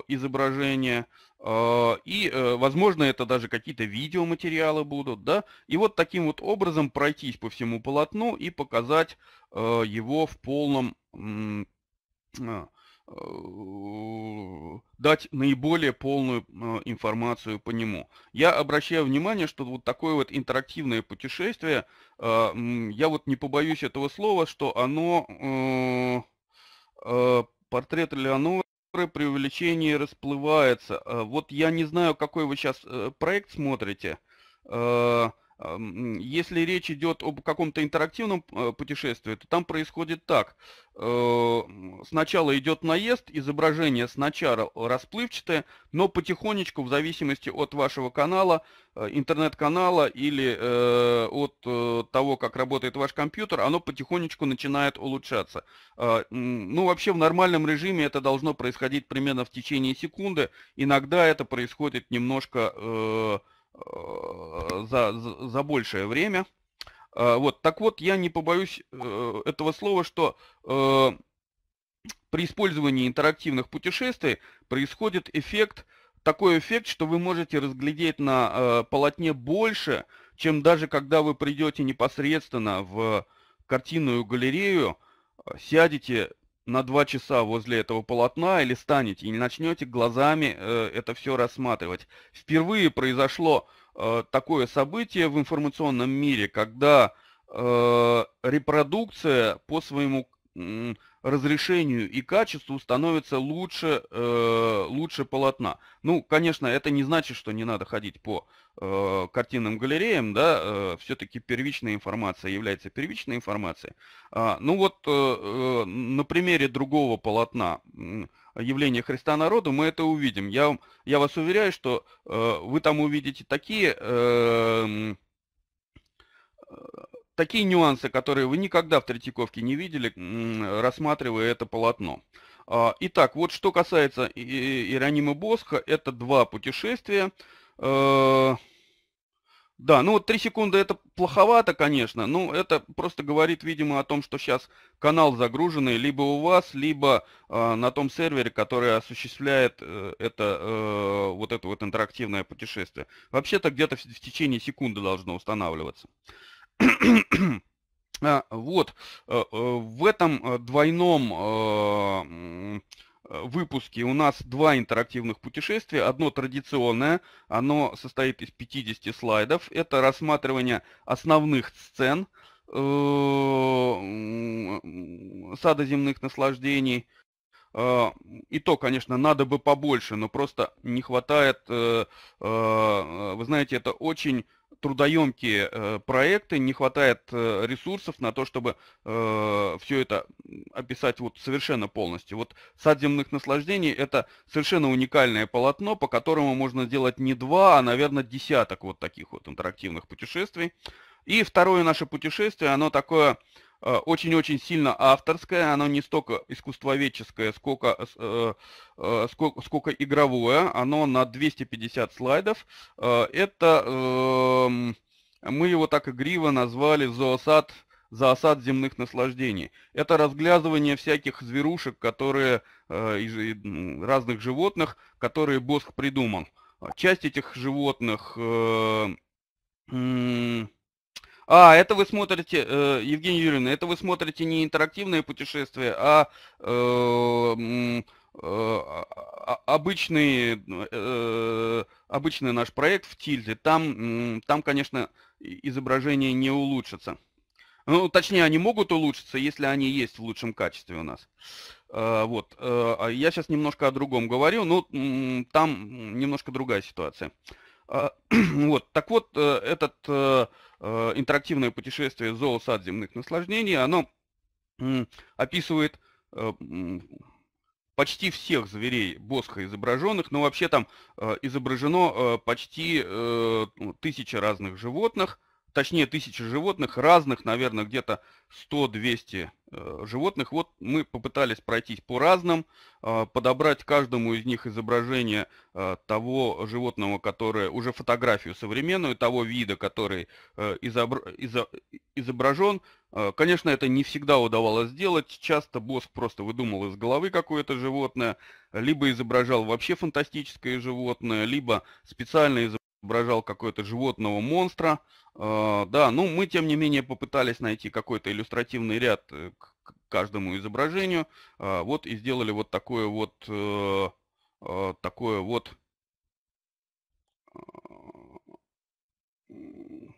изображения, а, и, э, возможно, это даже какие-то видеоматериалы будут, да. И вот таким вот образом пройтись по всему полотну и показать э, его в полном а, э, дать наиболее полную а, информацию по нему. Я обращаю внимание, что вот такое вот интерактивное путешествие, я вот не побоюсь этого слова, что оно, портрет Леонора который при увеличении расплывается. Э, вот я не знаю, какой вы сейчас э, проект смотрите. Э, если речь идет об каком-то интерактивном э, путешествии, то там происходит так. Э, сначала идет наезд, изображение сначала расплывчатое, но потихонечку, в зависимости от вашего канала, э, интернет-канала или от того, как работает ваш компьютер, оно потихонечку начинает улучшаться. Ну, вообще в нормальном режиме это должно происходить примерно в течение секунды. Иногда это происходит немножко Э, за, за, большее время. Э, вот, так вот, я не побоюсь э, этого слова, что при использовании интерактивных путешествий происходит эффект, такой эффект, что вы можете разглядеть на полотне больше, чем даже когда вы придете непосредственно в картинную галерею, сядете на два часа возле этого полотна или станете и начнете глазами э, это все рассматривать. Впервые произошло э, такое событие в информационном мире, когда э, репродукция по своему э, разрешению и качеству становится лучше, э, лучше полотна. Ну, конечно, это не значит, что не надо ходить по э, картинным галереям, да, э, все-таки первичная информация является первичной информацией. А, ну вот э, э на примере другого полотна "Явление Христа народу мы это увидим. Я, я вас уверяю, что э, вы там увидите такие... Э, такие нюансы, которые вы никогда в Третьяковке не видели, рассматривая это полотно. А, итак, вот что касается Иеронима Босха, это два путешествия. Э, да, ну вот 3 секунды это плоховато, конечно, но это просто говорит, видимо, о том, что сейчас канал загруженный либо у вас, либо э, на том сервере, который осуществляет э, это, э, вот это вот интерактивное путешествие. Вообще-то где-то в, в течение секунды должно устанавливаться. а, вот, э, э, в этом э, двойном... Э, выпуске у нас два интерактивных путешествия. Одно традиционное, оно состоит из 50 слайдов. Это рассматривание основных сцен э, сада земных наслаждений. Э, и то, конечно, надо бы побольше, но просто не хватает, э, вы знаете, это очень трудоемкие э, проекты, не хватает э, ресурсов на то, чтобы э, все это описать вот совершенно полностью. Вот «Сад земных наслаждений» — это совершенно уникальное полотно, по которому можно сделать не два, а, наверное, десяток вот таких вот интерактивных путешествий. И второе наше путешествие, оно такое Э, очень-очень сильно авторское, оно не столько искусствоведческое, сколько, э, э, сколько, сколько игровое, оно на 250 слайдов. Это эм, мы его так игриво назвали «Зоосад» "Зоосад земных наслаждений. Это разглядывание всяких зверушек, которые из разных животных, которые Боск придумал. Часть этих животных а, это вы смотрите, э, Евгения Юрьевна, это вы смотрите не интерактивное путешествие, а э, э, а, а, обычный, э, обычный наш проект в Тильде. Там, там, конечно, изображение не улучшится. Ну, точнее, они могут улучшиться, если они есть в лучшем качестве у нас. Э, вот. Э, а я сейчас немножко о другом говорю, но ну, там немножко другая ситуация. Вот. Так вот, этот Э, интерактивное путешествие зоосад земных наслаждений, оно описывает э, почти всех зверей Босха изображенных, но вообще там э, изображено почти ну, тысяча разных животных, точнее тысячи животных, разных, наверное, где-то 100-200 э, животных. Вот мы попытались пройтись по разным, э, подобрать каждому из них изображение э, того животного, которое, уже фотографию современную, того вида, который э, изобр изо изображен. Э, конечно, это не всегда удавалось сделать. Часто босс просто выдумал из головы какое-то животное, либо изображал вообще фантастическое животное, либо специально изображал какое-то животного монстра. А, да, ну мы тем не менее попытались найти какой-то иллюстративный ряд э, к каждому изображению. А, вот и сделали вот такое вот э, а, такое вот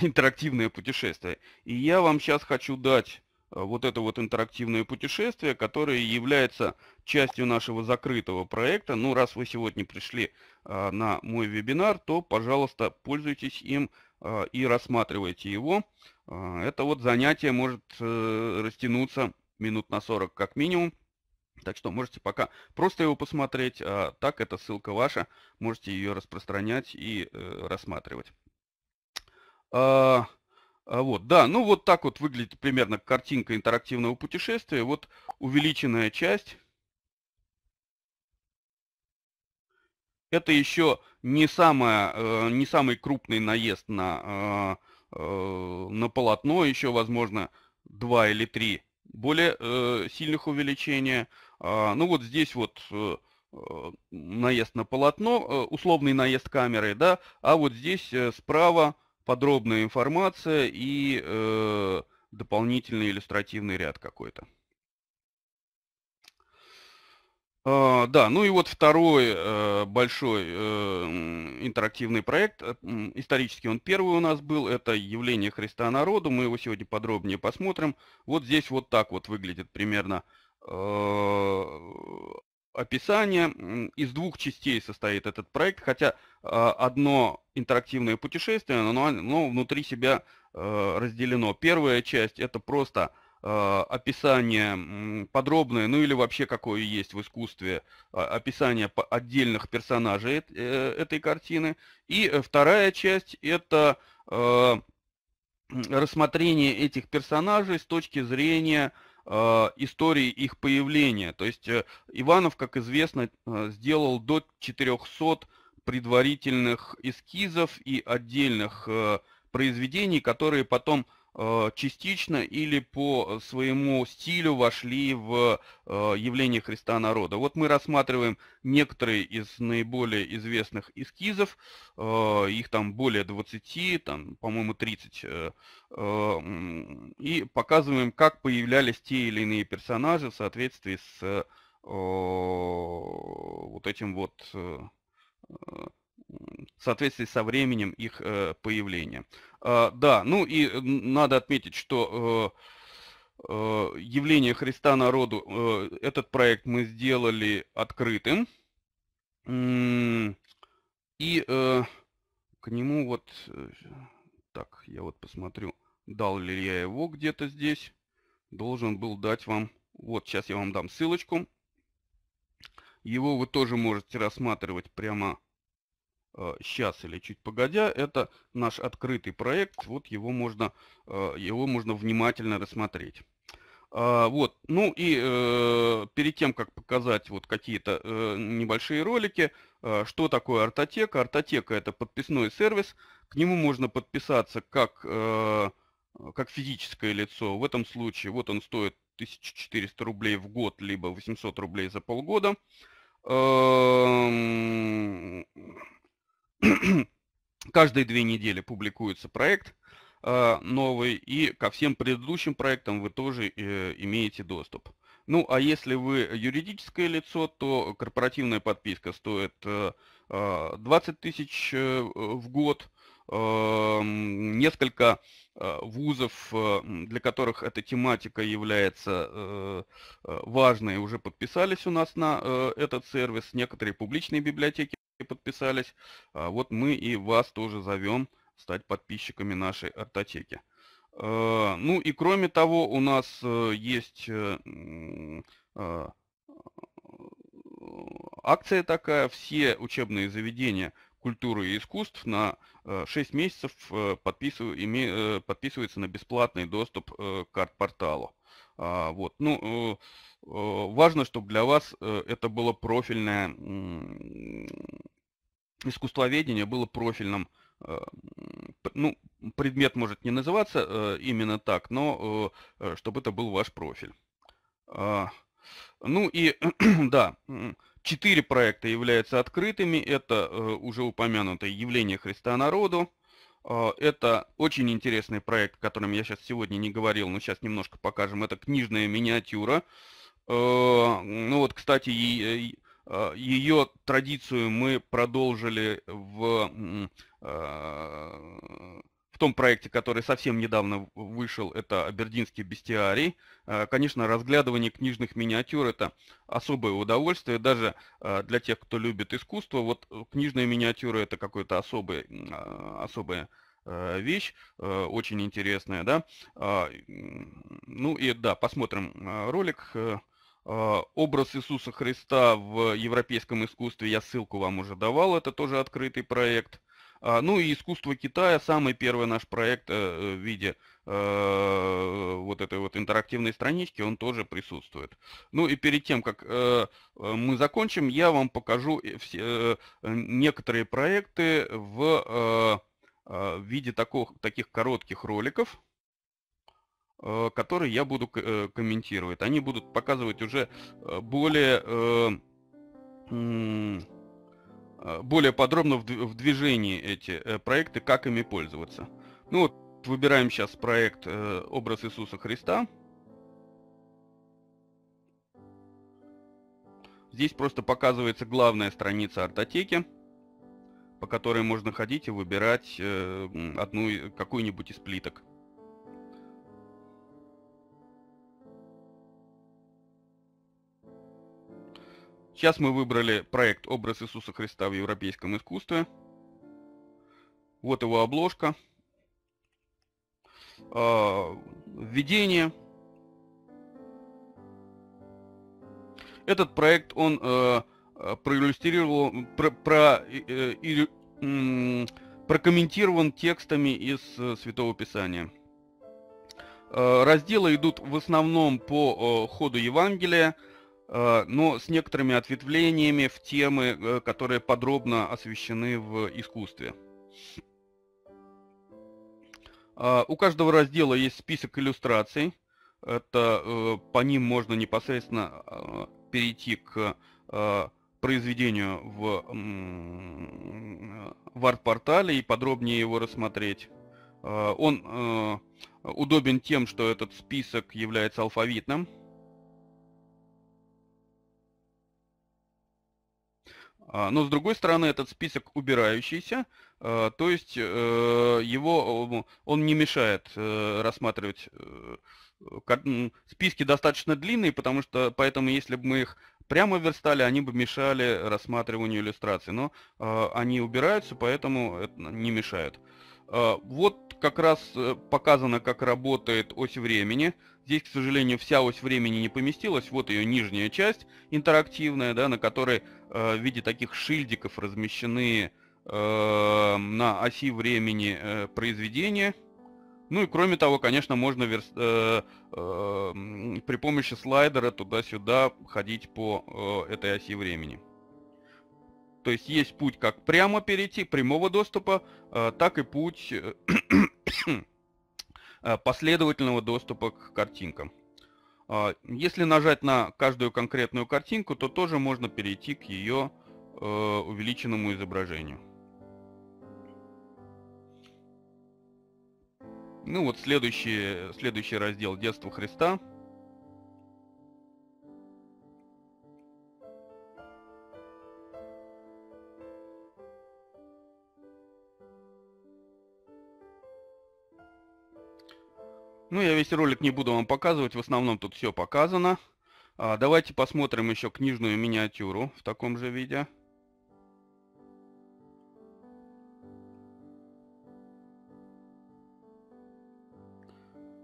интерактивное путешествие. И я вам сейчас хочу дать Э, вот это вот интерактивное путешествие, которое является частью нашего закрытого проекта. Ну, раз вы сегодня пришли а, на мой вебинар, то, пожалуйста, пользуйтесь им а, и рассматривайте его. А, это вот занятие может э, растянуться минут на 40 как минимум. Так что можете пока просто его посмотреть, так это ссылка ваша, можете ее распространять и э, рассматривать. А, вот, да, ну вот так вот выглядит примерно картинка интерактивного путешествия. Вот увеличенная часть. Это еще не, самая, э, не самый крупный наезд на, э, э, на полотно, еще, возможно, два или три более сильных увеличения. А, ну вот здесь вот наезд на полотно, условный наезд камеры, да, а вот здесь справа подробная информация и э, дополнительный иллюстративный ряд какой-то. Э, да, ну и вот второй э, большой э, интерактивный проект, э, исторически он первый у нас был, это «Явление Христа народу», мы его сегодня подробнее посмотрим. Вот здесь вот так вот выглядит примерно э, описание. Из двух частей состоит этот проект, хотя а, одно интерактивное путешествие, но оно внутри себя э, разделено. Первая часть это просто а, описание подробное, ну или вообще какое есть в искусстве, а, описание отдельных персонажей э, этой картины. И э, вторая часть это рассмотрение этих персонажей с точки зрения Э, истории их появления. То есть э, Иванов, как известно, э, сделал до 400 предварительных эскизов и отдельных произведений, которые потом Э, частично или по своему стилю вошли в э, явление Христа народа. Вот мы рассматриваем некоторые из наиболее известных эскизов, э, их там более 20, там, по-моему, 30, и показываем, как появлялись те или иные персонажи в соответствии с вот этим вот в соответствии со временем их э, появления. А, да, ну и э, надо отметить, что э, явление Христа народу, этот проект мы сделали открытым. И к нему вот, так, я вот посмотрю, дал ли я его где-то здесь. Должен был дать вам, вот сейчас я вам дам ссылочку. Его вы тоже можете рассматривать прямо Э, сейчас или чуть погодя, это наш открытый проект, вот его можно, э, его можно внимательно рассмотреть. А, вот, ну и э, перед тем, как показать вот какие-то небольшие ролики, что такое Артотека. Артотека это подписной сервис, к нему можно подписаться как, как физическое лицо. В этом случае вот он стоит 1400 рублей в год, либо 800 рублей за полгода. Эм, Каждые две недели публикуется проект э, новый, и ко всем предыдущим проектам вы тоже э, имеете доступ. Ну, а если вы юридическое лицо, то корпоративная подписка стоит 20 э, тысяч в год, несколько Э, вузов, э, для которых эта тематика является э, важной, уже подписались у нас на этот сервис. Некоторые публичные библиотеки подписались. А вот мы и вас тоже зовем стать подписчиками нашей артотеки. Ну и кроме того, у нас есть акция такая, все учебные заведения – культуры и искусств на 6 э, месяцев э, э, подписывается на бесплатный доступ к карт-порталу. А, вот. Ну, важно, чтобы для вас это было профильное, искусствоведение было профильным, ну, предмет может не называться именно так, но чтобы это был ваш профиль. А, ну и да, Четыре проекта являются открытыми. Это э, уже упомянутое «Явление Христа народу». Э, это очень интересный проект, о котором я сейчас сегодня не говорил, но сейчас немножко покажем. Это книжная миниатюра. Э, ну вот, кстати, ее традицию мы продолжили в том проекте, который совсем недавно вышел, это «Абердинский бестиарий». Э, конечно, разглядывание книжных миниатюр – это особое удовольствие, даже э, для тех, кто любит искусство. Вот э, книжные миниатюры – это какое-то особое, а, особое вещь, очень интересная, да. А, ну и да, посмотрим ролик. Образ Иисуса Христа в европейском искусстве, я ссылку вам уже давал, это тоже открытый проект – а, ну и искусство Китая, самый первый наш проект э, э, в виде э, вот этой вот интерактивной странички, он тоже присутствует. Ну и перед тем, как мы закончим, я вам покажу некоторые проекты в виде таких, таких коротких роликов которые я буду комментировать. Они будут показывать уже более Э, более подробно в движении эти э, проекты, как ими пользоваться. Ну вот, выбираем сейчас проект э, «Образ Иисуса Христа». Здесь просто показывается главная страница артотеки, по которой можно ходить и выбирать одну какую-нибудь из плиток. Сейчас мы выбрали проект «Образ Иисуса Христа в европейском искусстве». Вот его обложка. А, введение. Этот проект он э, э, проиллюстрировал, про, про, э, прокомментирован текстами из Святого Писания. Разделы идут в основном по ходу Евангелия – Э, но с некоторыми ответвлениями в темы, э, которые подробно освещены в искусстве. А, у каждого раздела есть список иллюстраций. Это э, по ним можно непосредственно перейти к произведению в, в арт-портале и подробнее его рассмотреть. Он удобен тем, что этот список является алфавитным. А, но с другой стороны, этот список убирающийся, а, то есть э, его, он не мешает э, рассматривать э, списки достаточно длинные, потому что поэтому если бы мы их прямо верстали, они бы мешали рассматриванию иллюстрации. Но а, они убираются, поэтому это не мешает. Э, вот как раз э, показано, как работает ось времени. Здесь, к сожалению, вся ось времени не поместилась. Вот ее нижняя часть интерактивная, да, на которой э, в виде таких шильдиков размещены эм, на оси времени произведения. Ну и кроме того, конечно, можно э, э, при помощи слайдера туда-сюда ходить по э, этой оси времени. То есть есть путь как прямо перейти, прямого доступа, э, так и путь э, э, последовательного доступа к картинкам. А, если нажать на каждую конкретную картинку, то тоже можно перейти к ее увеличенному изображению. Ну вот следующий, следующий раздел «Детство Христа». Ну, я весь ролик не буду вам показывать, в основном тут все показано. А, давайте посмотрим еще книжную миниатюру в таком же виде.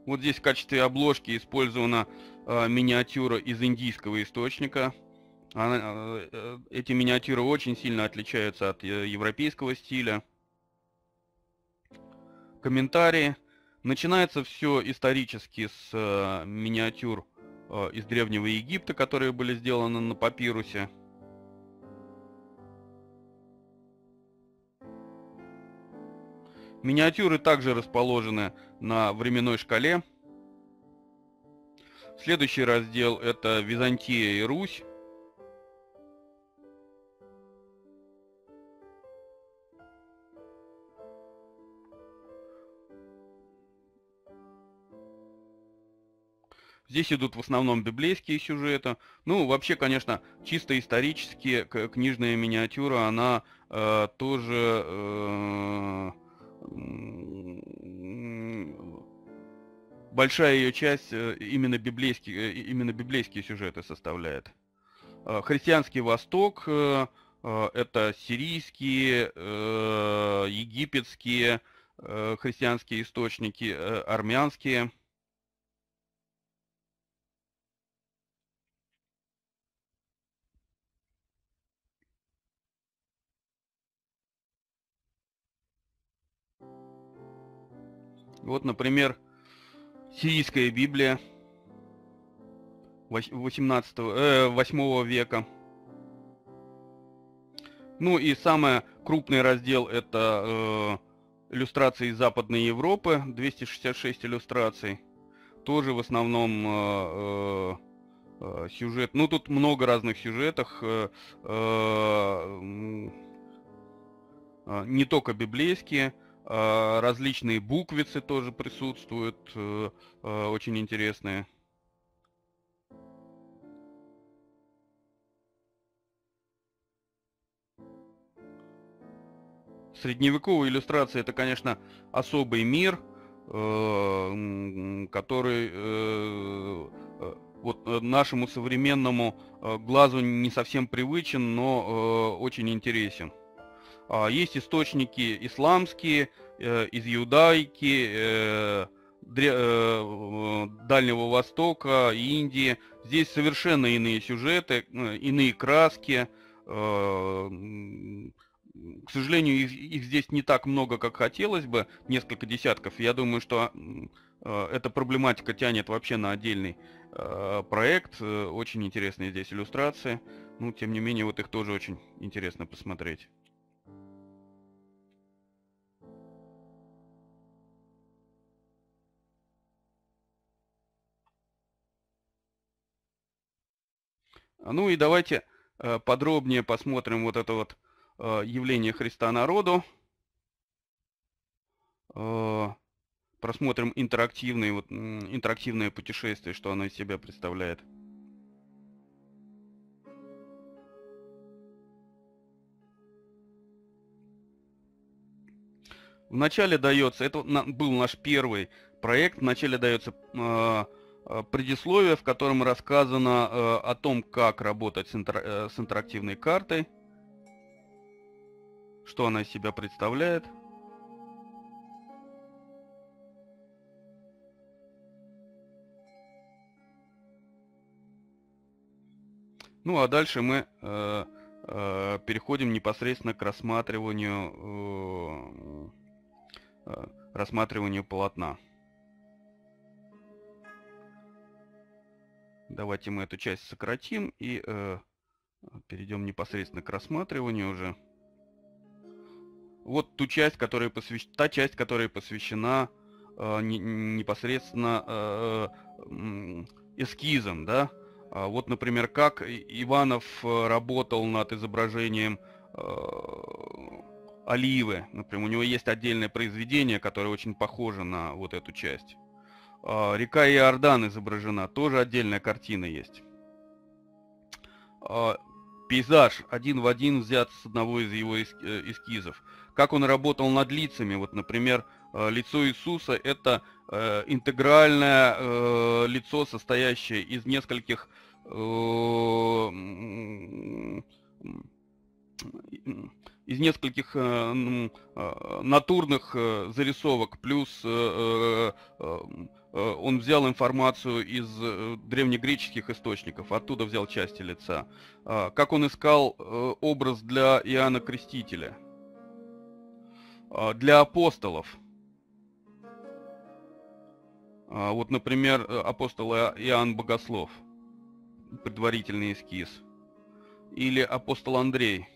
Вот здесь в качестве обложки использована э, миниатюра из индийского источника. Она, а, э, эти миниатюры очень сильно отличаются от э, европейского стиля. Комментарии. Начинается все исторически с э, миниатюр э, из Древнего Египта, которые были сделаны на папирусе. Миниатюры также расположены на временной шкале. Следующий раздел – это Византия и Русь. Здесь идут в основном библейские сюжеты. Ну, вообще, конечно, чисто исторически книжная миниатюра, она э, тоже... Э, большая ее часть э, именно библейские, э, именно библейские сюжеты составляет. Э, христианский Восток, это сирийские, египетские христианские источники, армянские – Вот, например, Сирийская Библия 18, э, 8 века. Ну и самый крупный раздел это э, иллюстрации Западной Европы, 266 иллюстраций. Тоже в основном э, э, э, сюжет. Ну тут много разных сюжетов. Э, э, э, не только библейские. А, различные буквицы тоже присутствуют, э, э, очень интересные. Средневековые иллюстрации это, конечно, особый мир, э, который вот нашему современному глазу не совсем привычен, но очень интересен. А, есть источники исламские, э, из иудаики, э, э, Дальнего Востока, Индии. Здесь совершенно иные сюжеты, иные краски. К сожалению, их, их здесь не так много, как хотелось бы, несколько десятков. Я думаю, что эта проблематика тянет вообще на отдельный проект. Очень интересные здесь иллюстрации. Ну, тем не менее, вот их тоже очень интересно посмотреть. А, ну и давайте э, подробнее посмотрим вот это вот э, явление Христа народу. Э, просмотрим интерактивные, вот, интерактивное путешествие, что оно из себя представляет. Вначале дается, это был наш первый проект, вначале дается Э, предисловие, в котором рассказано э, о том, как работать с, интер... Э, с интерактивной картой, что она из себя представляет. Ну а дальше мы э, э, переходим непосредственно к рассматриванию, э, э, рассматриванию полотна. Давайте мы эту часть сократим и э, перейдем непосредственно к рассматриванию уже. Вот ту часть, которая посвящ... та часть, которая посвящена э, не, непосредственно э, эскизам, да. А вот, например, как Иванов э, работал над изображением э, Оливы. Например, у него есть отдельное произведение, которое очень похоже на вот эту часть. А, Река Иордан изображена, тоже отдельная картина есть. А, Пейзаж один в один взят с одного из его э, эскизов. Как он работал над лицами, вот, например, а, лицо Иисуса – это э, интегральное э, лицо, состоящее из нескольких из нескольких натурных зарисовок плюс Э, он взял информацию из э, древнегреческих источников, оттуда взял части лица. А, как он искал э, образ для Иоанна Крестителя, а, для апостолов. А, вот, например, апостол Иоанн Богослов, предварительный эскиз. Или апостол Андрей,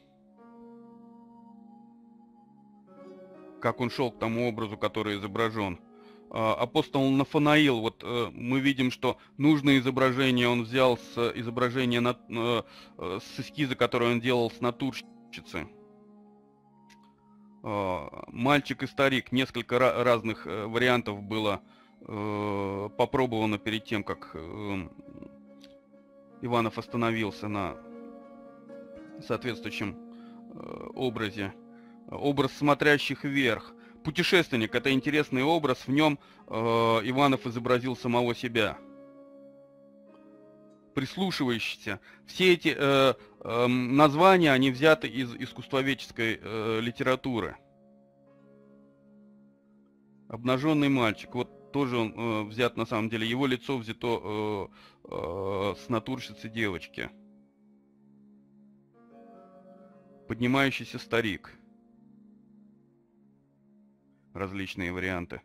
как он шел к тому образу, который изображен – а, апостол Нафанаил, вот э, мы видим, что нужное изображение он взял с э, изображения, на, э, с эскиза, который он делал с натурщицы. А, мальчик и старик, несколько разных вариантов было попробовано перед тем, как Иванов остановился на соответствующем образе. Образ смотрящих вверх. Путешественник – это интересный образ, в нем э, Иванов изобразил самого себя. Прислушивающийся. Все эти э, э, названия, они взяты из искусствоведческой э, литературы. Обнаженный мальчик. Вот тоже он э, взят на самом деле. Его лицо взято э, э, с натурщицы девочки. Поднимающийся старик различные варианты.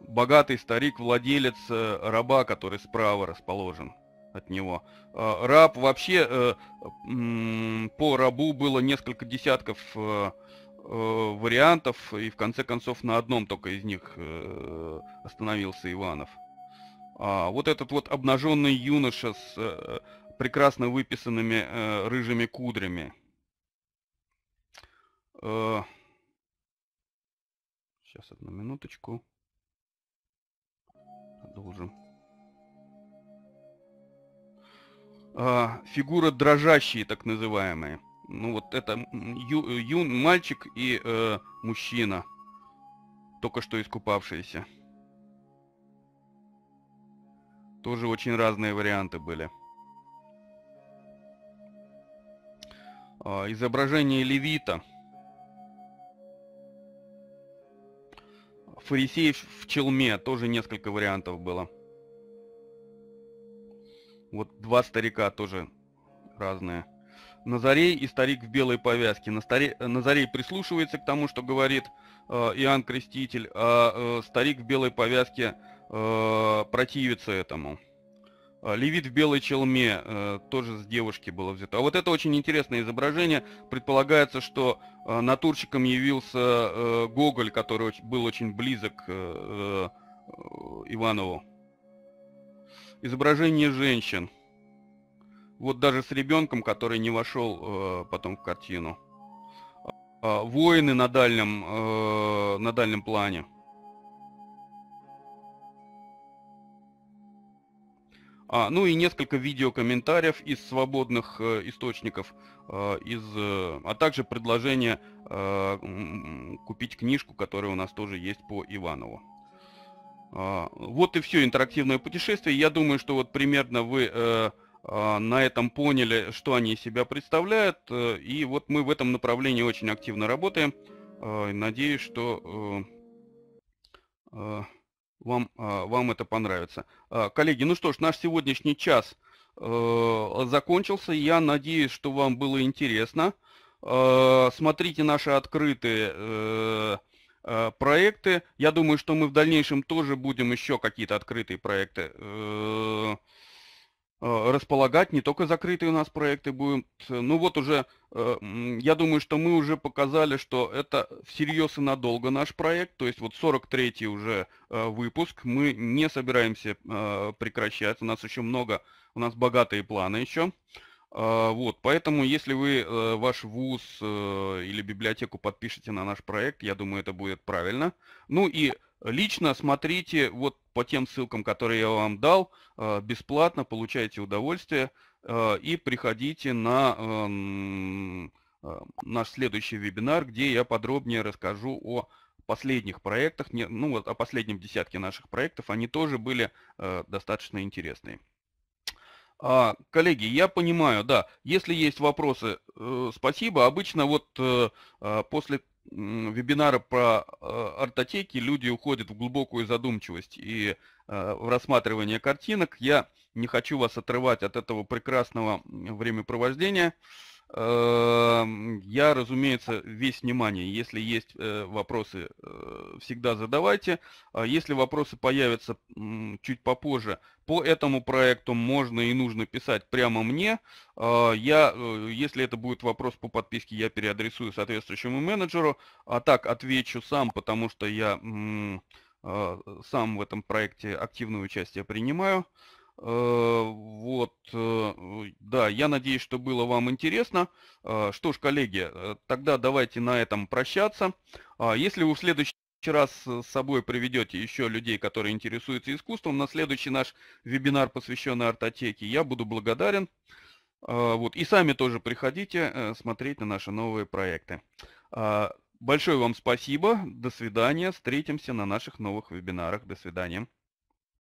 Богатый старик, владелец э, раба, который справа расположен от него. Э, раб вообще, э, по рабу было несколько десятков вариантов, и в конце концов на одном только из них остановился Иванов. А вот этот вот обнаженный юноша с прекрасно выписанными рыжими кудрями. Сейчас, одну минуточку. Продолжим. А, фигура дрожащие, так называемые. Ну вот это ю, э, юн мальчик и э, мужчина, только что искупавшиеся. Тоже очень разные варианты были. А, изображение левита. Фарисеев в челме тоже несколько вариантов было. Вот два старика тоже разные. Назарей и старик в белой повязке. Назарей, Назарей прислушивается к тому, что говорит э, Иоанн Креститель, а э, старик в белой повязке э, противится этому. А, левит в белой челме э, тоже с девушки было взято. А вот это очень интересное изображение. Предполагается, что э, натурщиком явился э, Гоголь, который очень, был очень близок э, э, Иванову. Изображение женщин. Вот даже с ребенком, который не вошел э, потом в картину. Э, воины на дальнем, э, на дальнем плане. А, ну и несколько видеокомментариев из свободных э, источников, э, из, э, а также предложение э, купить книжку, которая у нас тоже есть по Иванову. Э, вот и все интерактивное путешествие. Я думаю, что вот примерно вы э, э, на этом поняли, что они из себя представляют. Э, и вот мы в этом направлении очень активно работаем. Э, надеюсь, что... Э, э, вам, а, вам это понравится. А, коллеги, ну что ж, наш сегодняшний час э, закончился. Я надеюсь, что вам было интересно. А, смотрите наши открытые э, э, проекты. Я думаю, что мы в дальнейшем тоже будем еще какие-то открытые проекты Э, располагать, не только закрытые у нас проекты будут. Ну вот уже, э, я думаю, что мы уже показали, что это всерьез и надолго наш проект, то есть вот 43-й уже э, выпуск, мы не собираемся прекращать, у нас еще много, у нас богатые планы еще. Вот, поэтому если вы ваш вуз или библиотеку подпишете на наш проект, я думаю, это будет правильно. Ну и Лично смотрите вот по тем ссылкам, которые я вам дал, э, бесплатно, получайте удовольствие э, и приходите на эм, э, наш следующий вебинар, где я подробнее расскажу о последних проектах, ну вот о последнем десятке наших проектов, они тоже были достаточно интересные. А, коллеги, я понимаю, да, если есть вопросы, спасибо. Обычно вот после вебинара про э, артотеки люди уходят в глубокую задумчивость и э, в рассматривание картинок. Я не хочу вас отрывать от этого прекрасного времяпровождения. Эм, я, разумеется, весь внимание. Если есть э, вопросы, э, всегда задавайте. А если вопросы появятся чуть попозже, по этому проекту можно и нужно писать прямо мне. А, я, э, если это будет вопрос по подписке, я переадресую соответствующему менеджеру. А так отвечу сам, потому что я а, сам в этом проекте активное участие принимаю. Э, вот, э, да, я надеюсь, что было вам интересно. Э, что ж, коллеги, тогда давайте на этом прощаться. А если вы в следующий раз с собой приведете еще людей, которые интересуются искусством, на следующий наш вебинар, посвященный артотеке, я буду благодарен. Вот, и сами тоже приходите смотреть на наши новые проекты. Большое вам спасибо, до свидания, встретимся на наших новых вебинарах, до свидания.